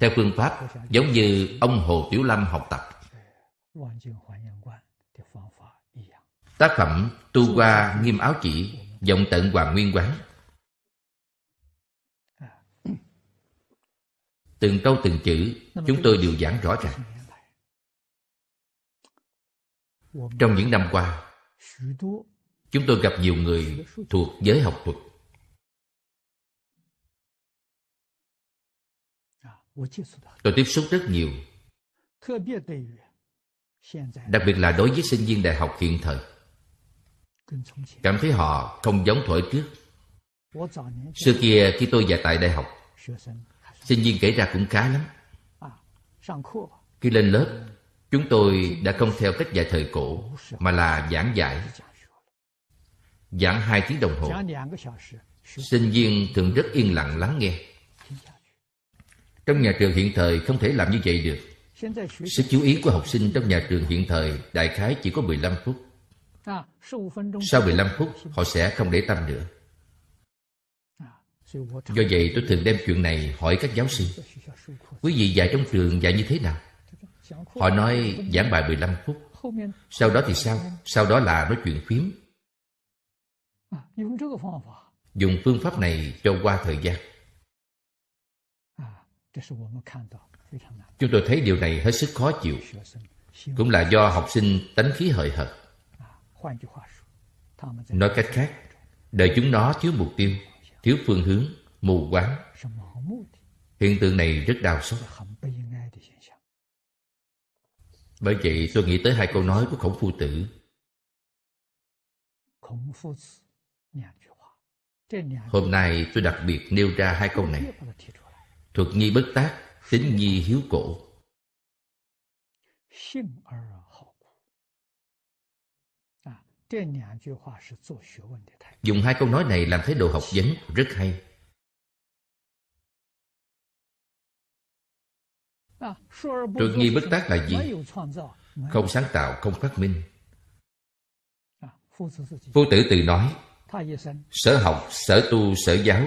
theo phương pháp giống như ông hồ tiểu lâm học tập tác phẩm tu qua nghiêm áo chỉ vọng tận hoàng nguyên quán từng câu từng chữ chúng tôi đều giảng rõ ràng trong những năm qua chúng tôi gặp nhiều người thuộc giới học thuật à, tôi tiếp xúc rất nhiều đặc biệt là đối với sinh viên đại học hiện thời cảm thấy họ không giống thuở trước xưa kia khi tôi dạy tại đại học Sinh viên kể ra cũng khá lắm à, Khi lên lớp Chúng tôi đã không theo cách dạy thời cổ Mà là giảng dạy Giảng hai tiếng đồng hồ Sinh viên thường rất yên lặng lắng nghe Trong nhà trường hiện thời không thể làm như vậy được Sự chú ý của học sinh trong nhà trường hiện thời Đại khái chỉ có 15 à, phút Sau 15 phút họ sẽ không để tâm nữa Do vậy tôi thường đem chuyện này hỏi các giáo sư Quý vị dạy trong trường dạy như thế nào? Họ nói giảng bài 15 phút Sau đó thì sao? Sau đó là nói chuyện phím Dùng phương pháp này cho qua thời gian Chúng tôi thấy điều này hết sức khó chịu Cũng là do học sinh tánh khí hời hợt Nói cách khác Đời chúng nó thiếu mục tiêu thiếu phương hướng, mù quáng. Hiện tượng này rất đau xót. Bởi vậy tôi nghĩ tới hai câu nói của Khổng Phu Tử. Hôm nay tôi đặc biệt nêu ra hai câu này. Thuật nghi bất tác, tính nghi hiếu cổ. Dùng hai câu nói này làm thái độ học vấn rất hay. Trượt nghi bất tác là gì? Không sáng tạo, không phát minh. À, phu tử tự nói, sở học, sở tu, sở giáo,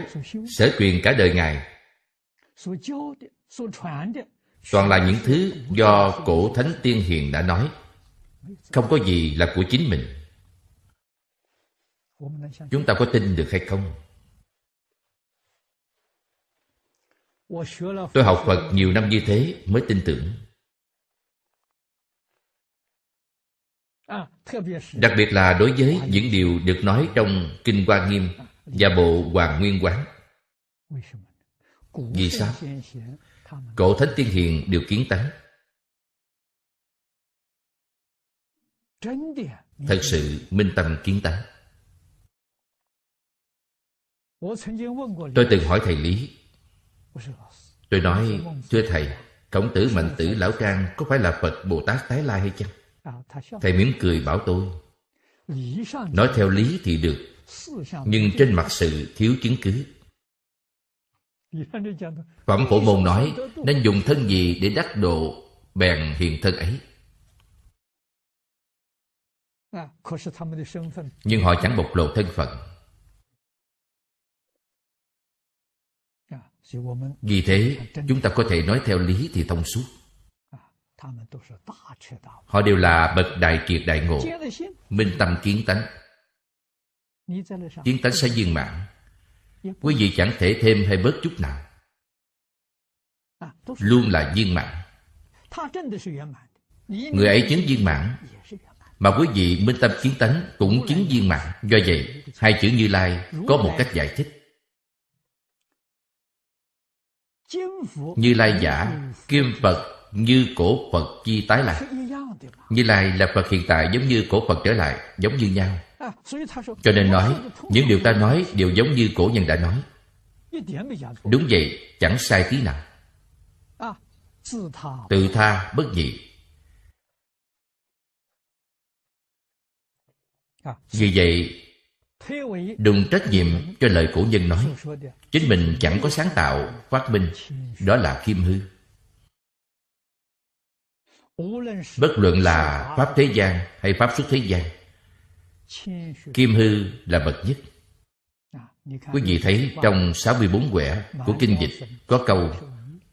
sở truyền cả đời Ngài. Toàn là những thứ do cổ thánh tiên hiền đã nói. Không có gì là của chính mình chúng ta có tin được hay không tôi học phật nhiều năm như thế mới tin tưởng đặc biệt là đối với những điều được nói trong kinh hoa nghiêm và bộ hoàng nguyên quán vì sao cổ thánh tiên hiền đều kiến tánh thật sự minh tâm kiến tánh Tôi từng hỏi thầy Lý Tôi nói Thưa thầy cổng tử Mạnh tử Lão Trang Có phải là Phật Bồ Tát Tái Lai hay chăng Thầy mỉm cười bảo tôi Nói theo lý thì được Nhưng trên mặt sự thiếu chứng cứ Phẩm Phổ Môn nói Nên dùng thân gì để đắc độ Bèn hiện thân ấy à, Nhưng họ chẳng bộc lộ thân phận vì thế chúng ta có thể nói theo lý thì thông suốt họ đều là bậc đại kiệt đại ngộ minh tâm kiến tánh kiến tánh sẽ viên mãn quý vị chẳng thể thêm hay bớt chút nào à, luôn là viên mãn người ấy chứng viên mãn mà quý vị minh tâm kiến tánh cũng chứng viên mãn do vậy hai chữ như lai có một cách giải thích Như Lai giả, Kim Phật như cổ Phật chi tái lại. Như Lai là Phật hiện tại giống như cổ Phật trở lại, giống như nhau. Cho nên nói, những điều ta nói đều giống như cổ nhân đã nói. Đúng vậy, chẳng sai tí nào. Tự tha bất nhị. Vì vậy, đừng trách nhiệm cho lời cổ nhân nói chính mình chẳng có sáng tạo phát minh đó là khiêm hư bất luận là pháp thế gian hay pháp xuất thế gian kim hư là bậc nhất quý vị thấy trong 64 quẻ của kinh dịch có câu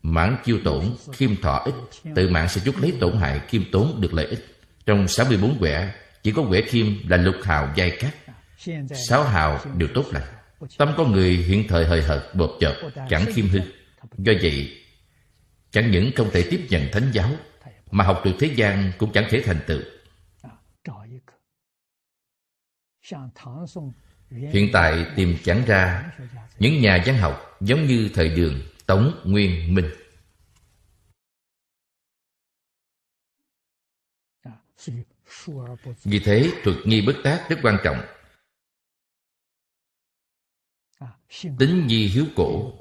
mãn chiêu tổn khiêm thọ ích tự mạng sẽ chút lấy tổn hại khiêm tốn được lợi ích trong 64 quẻ chỉ có quẻ khiêm là lục hào giai cát Sáu hào đều tốt lành Tâm con người hiện thời hời hợt bột chợt Chẳng khiêm hư Do vậy Chẳng những không thể tiếp nhận thánh giáo Mà học được thế gian cũng chẳng thể thành tựu Hiện tại tìm chẳng ra Những nhà văn học giống như thời đường Tống Nguyên Minh Vì thế thuật nghi bất tác rất quan trọng tính nhi hiếu cổ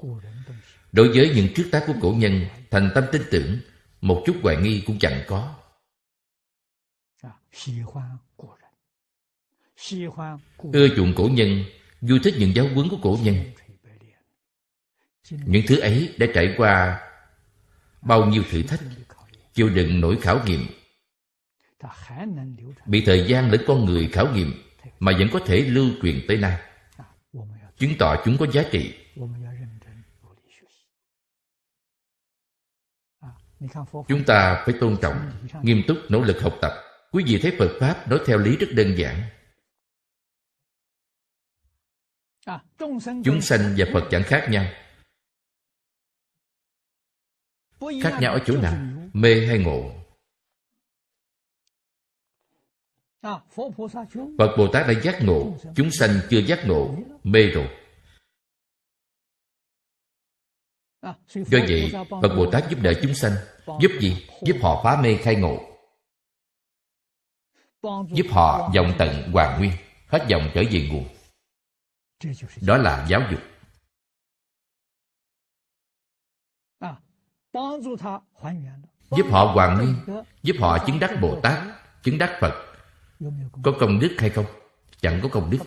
đối với những trước tác của cổ nhân thành tâm tin tưởng một chút hoài nghi cũng chẳng có dạ, ưa chuộng cổ nhân vui thích những giáo huấn của cổ nhân những thứ ấy đã trải qua à, bao nhiêu thử thách chịu đựng nỗi khảo nghiệm dạ, bị thời gian lẫn con người khảo nghiệm mà vẫn có thể lưu truyền tới nay chứng tỏ chúng có giá trị chúng ta phải tôn trọng nghiêm túc nỗ lực học tập quý vị thấy phật pháp nói theo lý rất đơn giản chúng sanh và phật chẳng khác nhau khác nhau ở chỗ nào mê hay ngộ Phật Bồ Tát đã giác ngộ Chúng sanh chưa giác ngộ Mê rồi à, Do vậy Phật Bồ Tát giúp đỡ chúng sanh Giúp gì? Giúp họ phá mê khai ngộ Giúp họ vọng tận hoàn nguyên Hết vọng trở về nguồn Đó là giáo dục à, Giúp họ hoàn nguyên Giúp họ chứng đắc Bồ Tát Chứng đắc Phật có công đức hay không? Chẳng có công đức.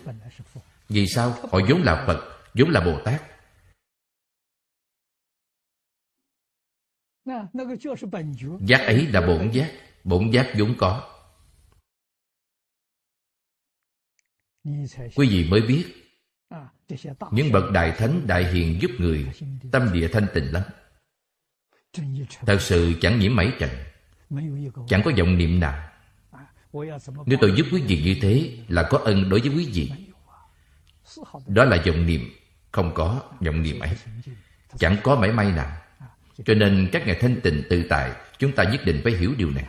Vì sao? Họ vốn là Phật, vốn là Bồ Tát. Giác ấy là bổn giác, bổn giác vốn có. Quý vị mới biết những bậc đại thánh đại hiền giúp người tâm địa thanh tịnh lắm thật sự chẳng nhiễm mấy trần chẳng có vọng niệm nào nếu tôi giúp quý vị như thế Là có ân đối với quý vị Đó là dòng niệm Không có dòng niệm ấy Chẳng có mảy may nào Cho nên các ngài thanh tịnh tự tại Chúng ta nhất định phải hiểu điều này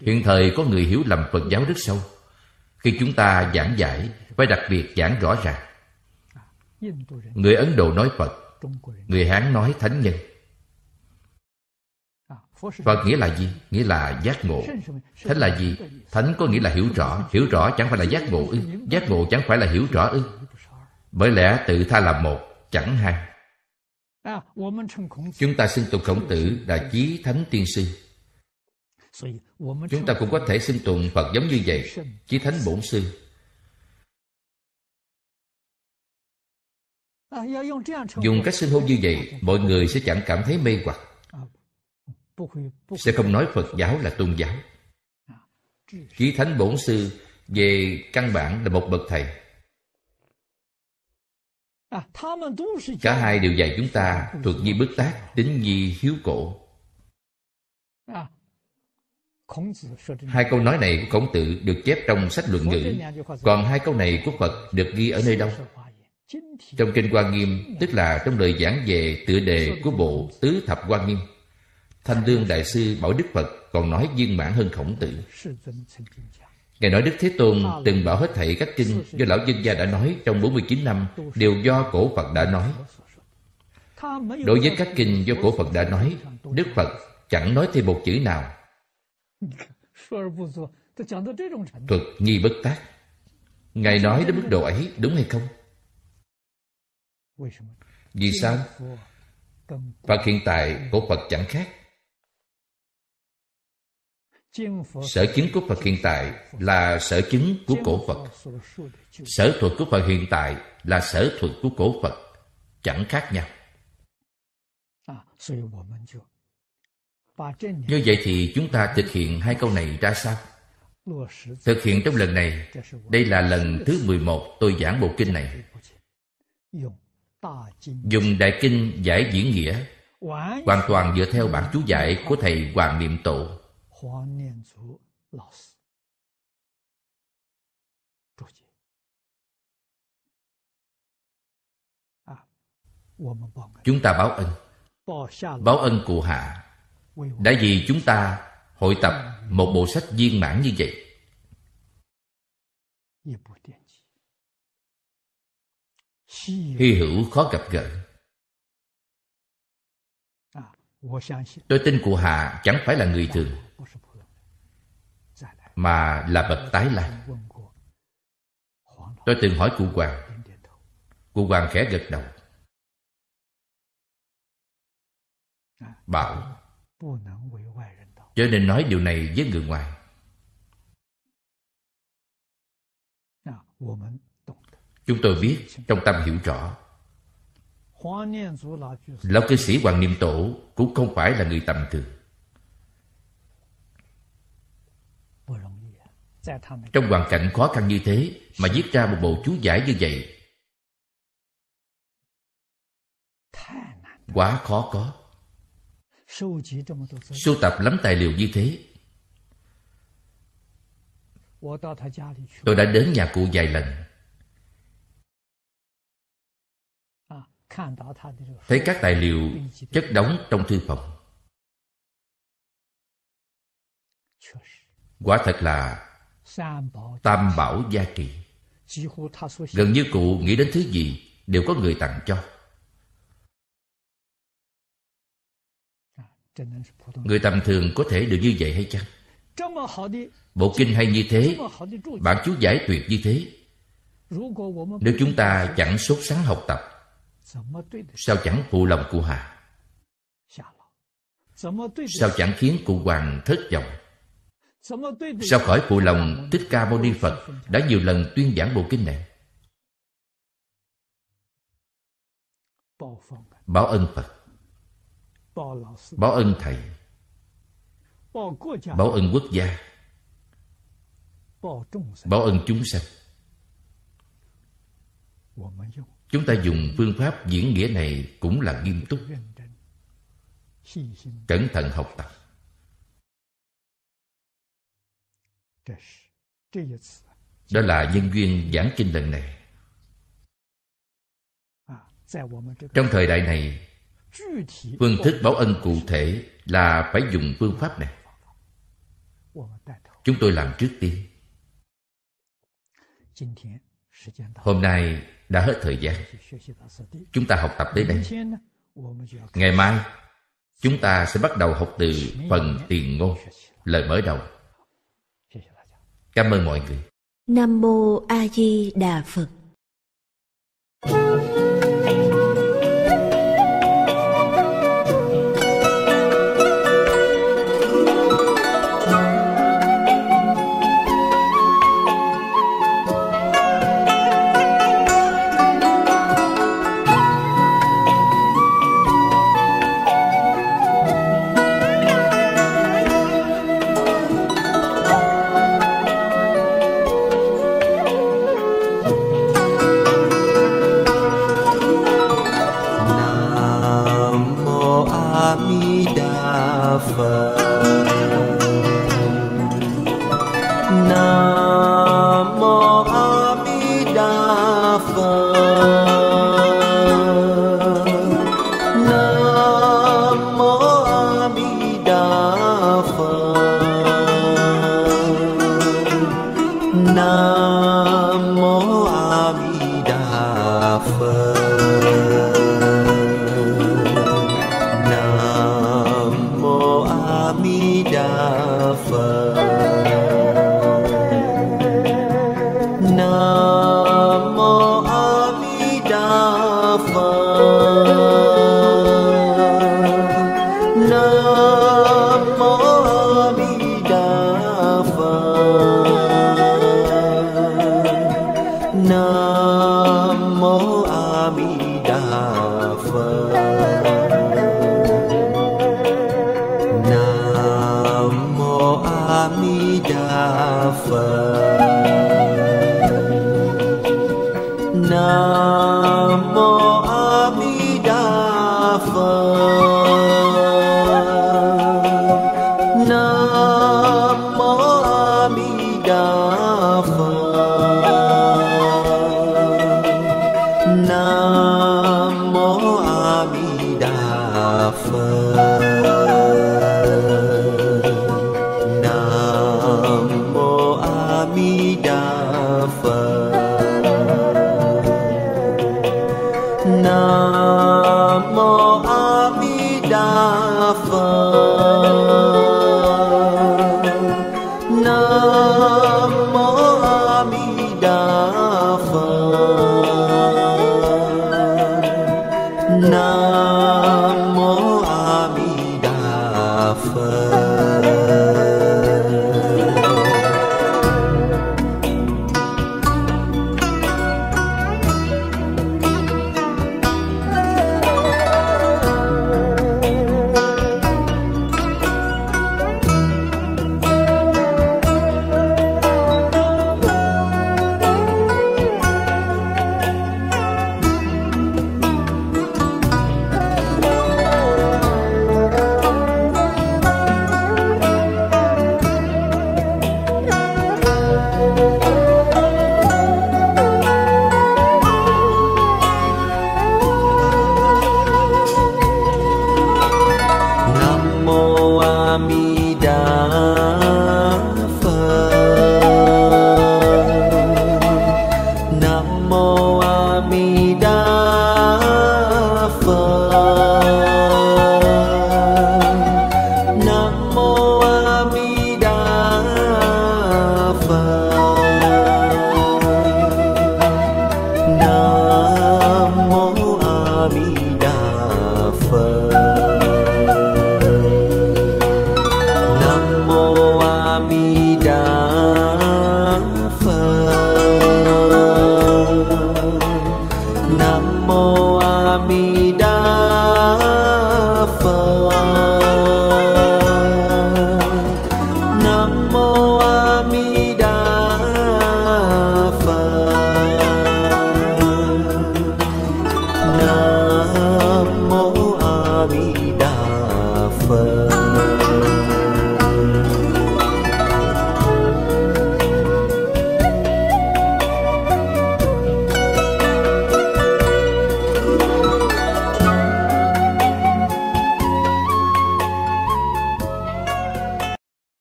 Hiện thời có người hiểu lầm Phật giáo rất sâu Khi chúng ta giảng giải Phải đặc biệt giảng rõ ràng Người Ấn Độ nói Phật Người Hán nói Thánh Nhân Phật nghĩa là gì? Nghĩa là giác ngộ Thánh là gì? Thánh có nghĩa là hiểu rõ Hiểu rõ chẳng phải là giác ngộ ư Giác ngộ chẳng phải là hiểu rõ ư Bởi lẽ tự tha là một, chẳng hai Chúng ta xưng tụng khổng tử là chí thánh tiên sư Chúng ta cũng có thể xưng tụng Phật giống như vậy Chí thánh bổn sư Dùng cách xưng hô như vậy Mọi người sẽ chẳng cảm thấy mê hoặc sẽ không nói phật giáo là tôn giáo chí thánh bổn sư về căn bản là một bậc thầy à, cả hai đều dạy chúng ta thuộc nhi bất tác tính nhi hiếu cổ à, hai câu nói này của khổng tử được chép trong sách luận ngữ còn hai câu này của phật được ghi ở nơi đâu trong kinh hoa nghiêm tức là trong lời giảng về tựa đề của bộ tứ thập hoa nghiêm Thanh Lương Đại Sư bảo Đức Phật còn nói viên mãn hơn khổng tử. Ngài nói Đức Thế Tôn từng bảo hết thảy các kinh do Lão Dân Gia đã nói trong 49 năm đều do cổ Phật đã nói. Đối với các kinh do cổ Phật đã nói, Đức Phật chẳng nói thêm một chữ nào. Thuật nghi bất tác. Ngài nói đến mức độ ấy đúng hay không? Vì sao? Phật hiện tại cổ Phật chẳng khác sở chứng của phật hiện tại là sở chứng của cổ phật sở thuật của phật hiện tại là sở thuật của cổ phật chẳng khác nhau như vậy thì chúng ta thực hiện hai câu này ra sao thực hiện trong lần này đây là lần thứ 11 tôi giảng bộ kinh này dùng đại kinh giải diễn nghĩa hoàn toàn dựa theo bản chú giải của thầy hoàng niệm tổ 黄念祖老师注解啊，我们报恩，chúng ta báo ân, báo ân cụ hạ đã vì chúng ta hội tập một bộ sách viên mãn như vậy. Hy hữu khó gặp gỡ. Tôi tin cụ Hạ chẳng phải là người thường mà là bậc tái lai tôi từng hỏi cụ hoàng cụ hoàng khẽ gật đầu bảo cho nên nói điều này với người ngoài chúng tôi biết trong tâm hiểu rõ lão cư sĩ hoàng niệm tổ cũng không phải là người tầm thường Dạ, trong hoàn cảnh khó khăn như thế mà viết ra một bộ chú giải như vậy quá khó có sưu tập lắm tài liệu như thế tôi đã đến nhà cụ vài lần à, thấy các tài liệu chất đóng trong thư phòng quả thật là Tam bảo gia trị Gần như cụ nghĩ đến thứ gì Đều có người tặng cho Người tầm thường có thể được như vậy hay chăng? Bộ kinh hay như thế Bản chú giải tuyệt như thế Nếu chúng ta chẳng sốt sắng học tập Sao chẳng phụ lòng cụ hà Sao chẳng khiến cụ hoàng thất vọng sau khỏi phụ lòng Thích Ca Mâu Ni Phật đã nhiều lần tuyên giảng bộ kinh này. Báo ân Phật Báo ân Thầy Báo ân quốc gia Báo ân chúng sanh Chúng ta dùng phương pháp diễn nghĩa này cũng là nghiêm túc Cẩn thận học tập Đó là nhân duyên giảng kinh lần này à, Trong thời đại này Phương thức báo ân cụ thể là phải dùng phương pháp này Chúng tôi làm trước tiên Hôm nay đã hết thời gian Chúng ta học tập tới đây Ngày mai Chúng ta sẽ bắt đầu học từ phần tiền ngôn Lời mở đầu Cảm ơn mọi người. Nam Mô A Di Đà Phật.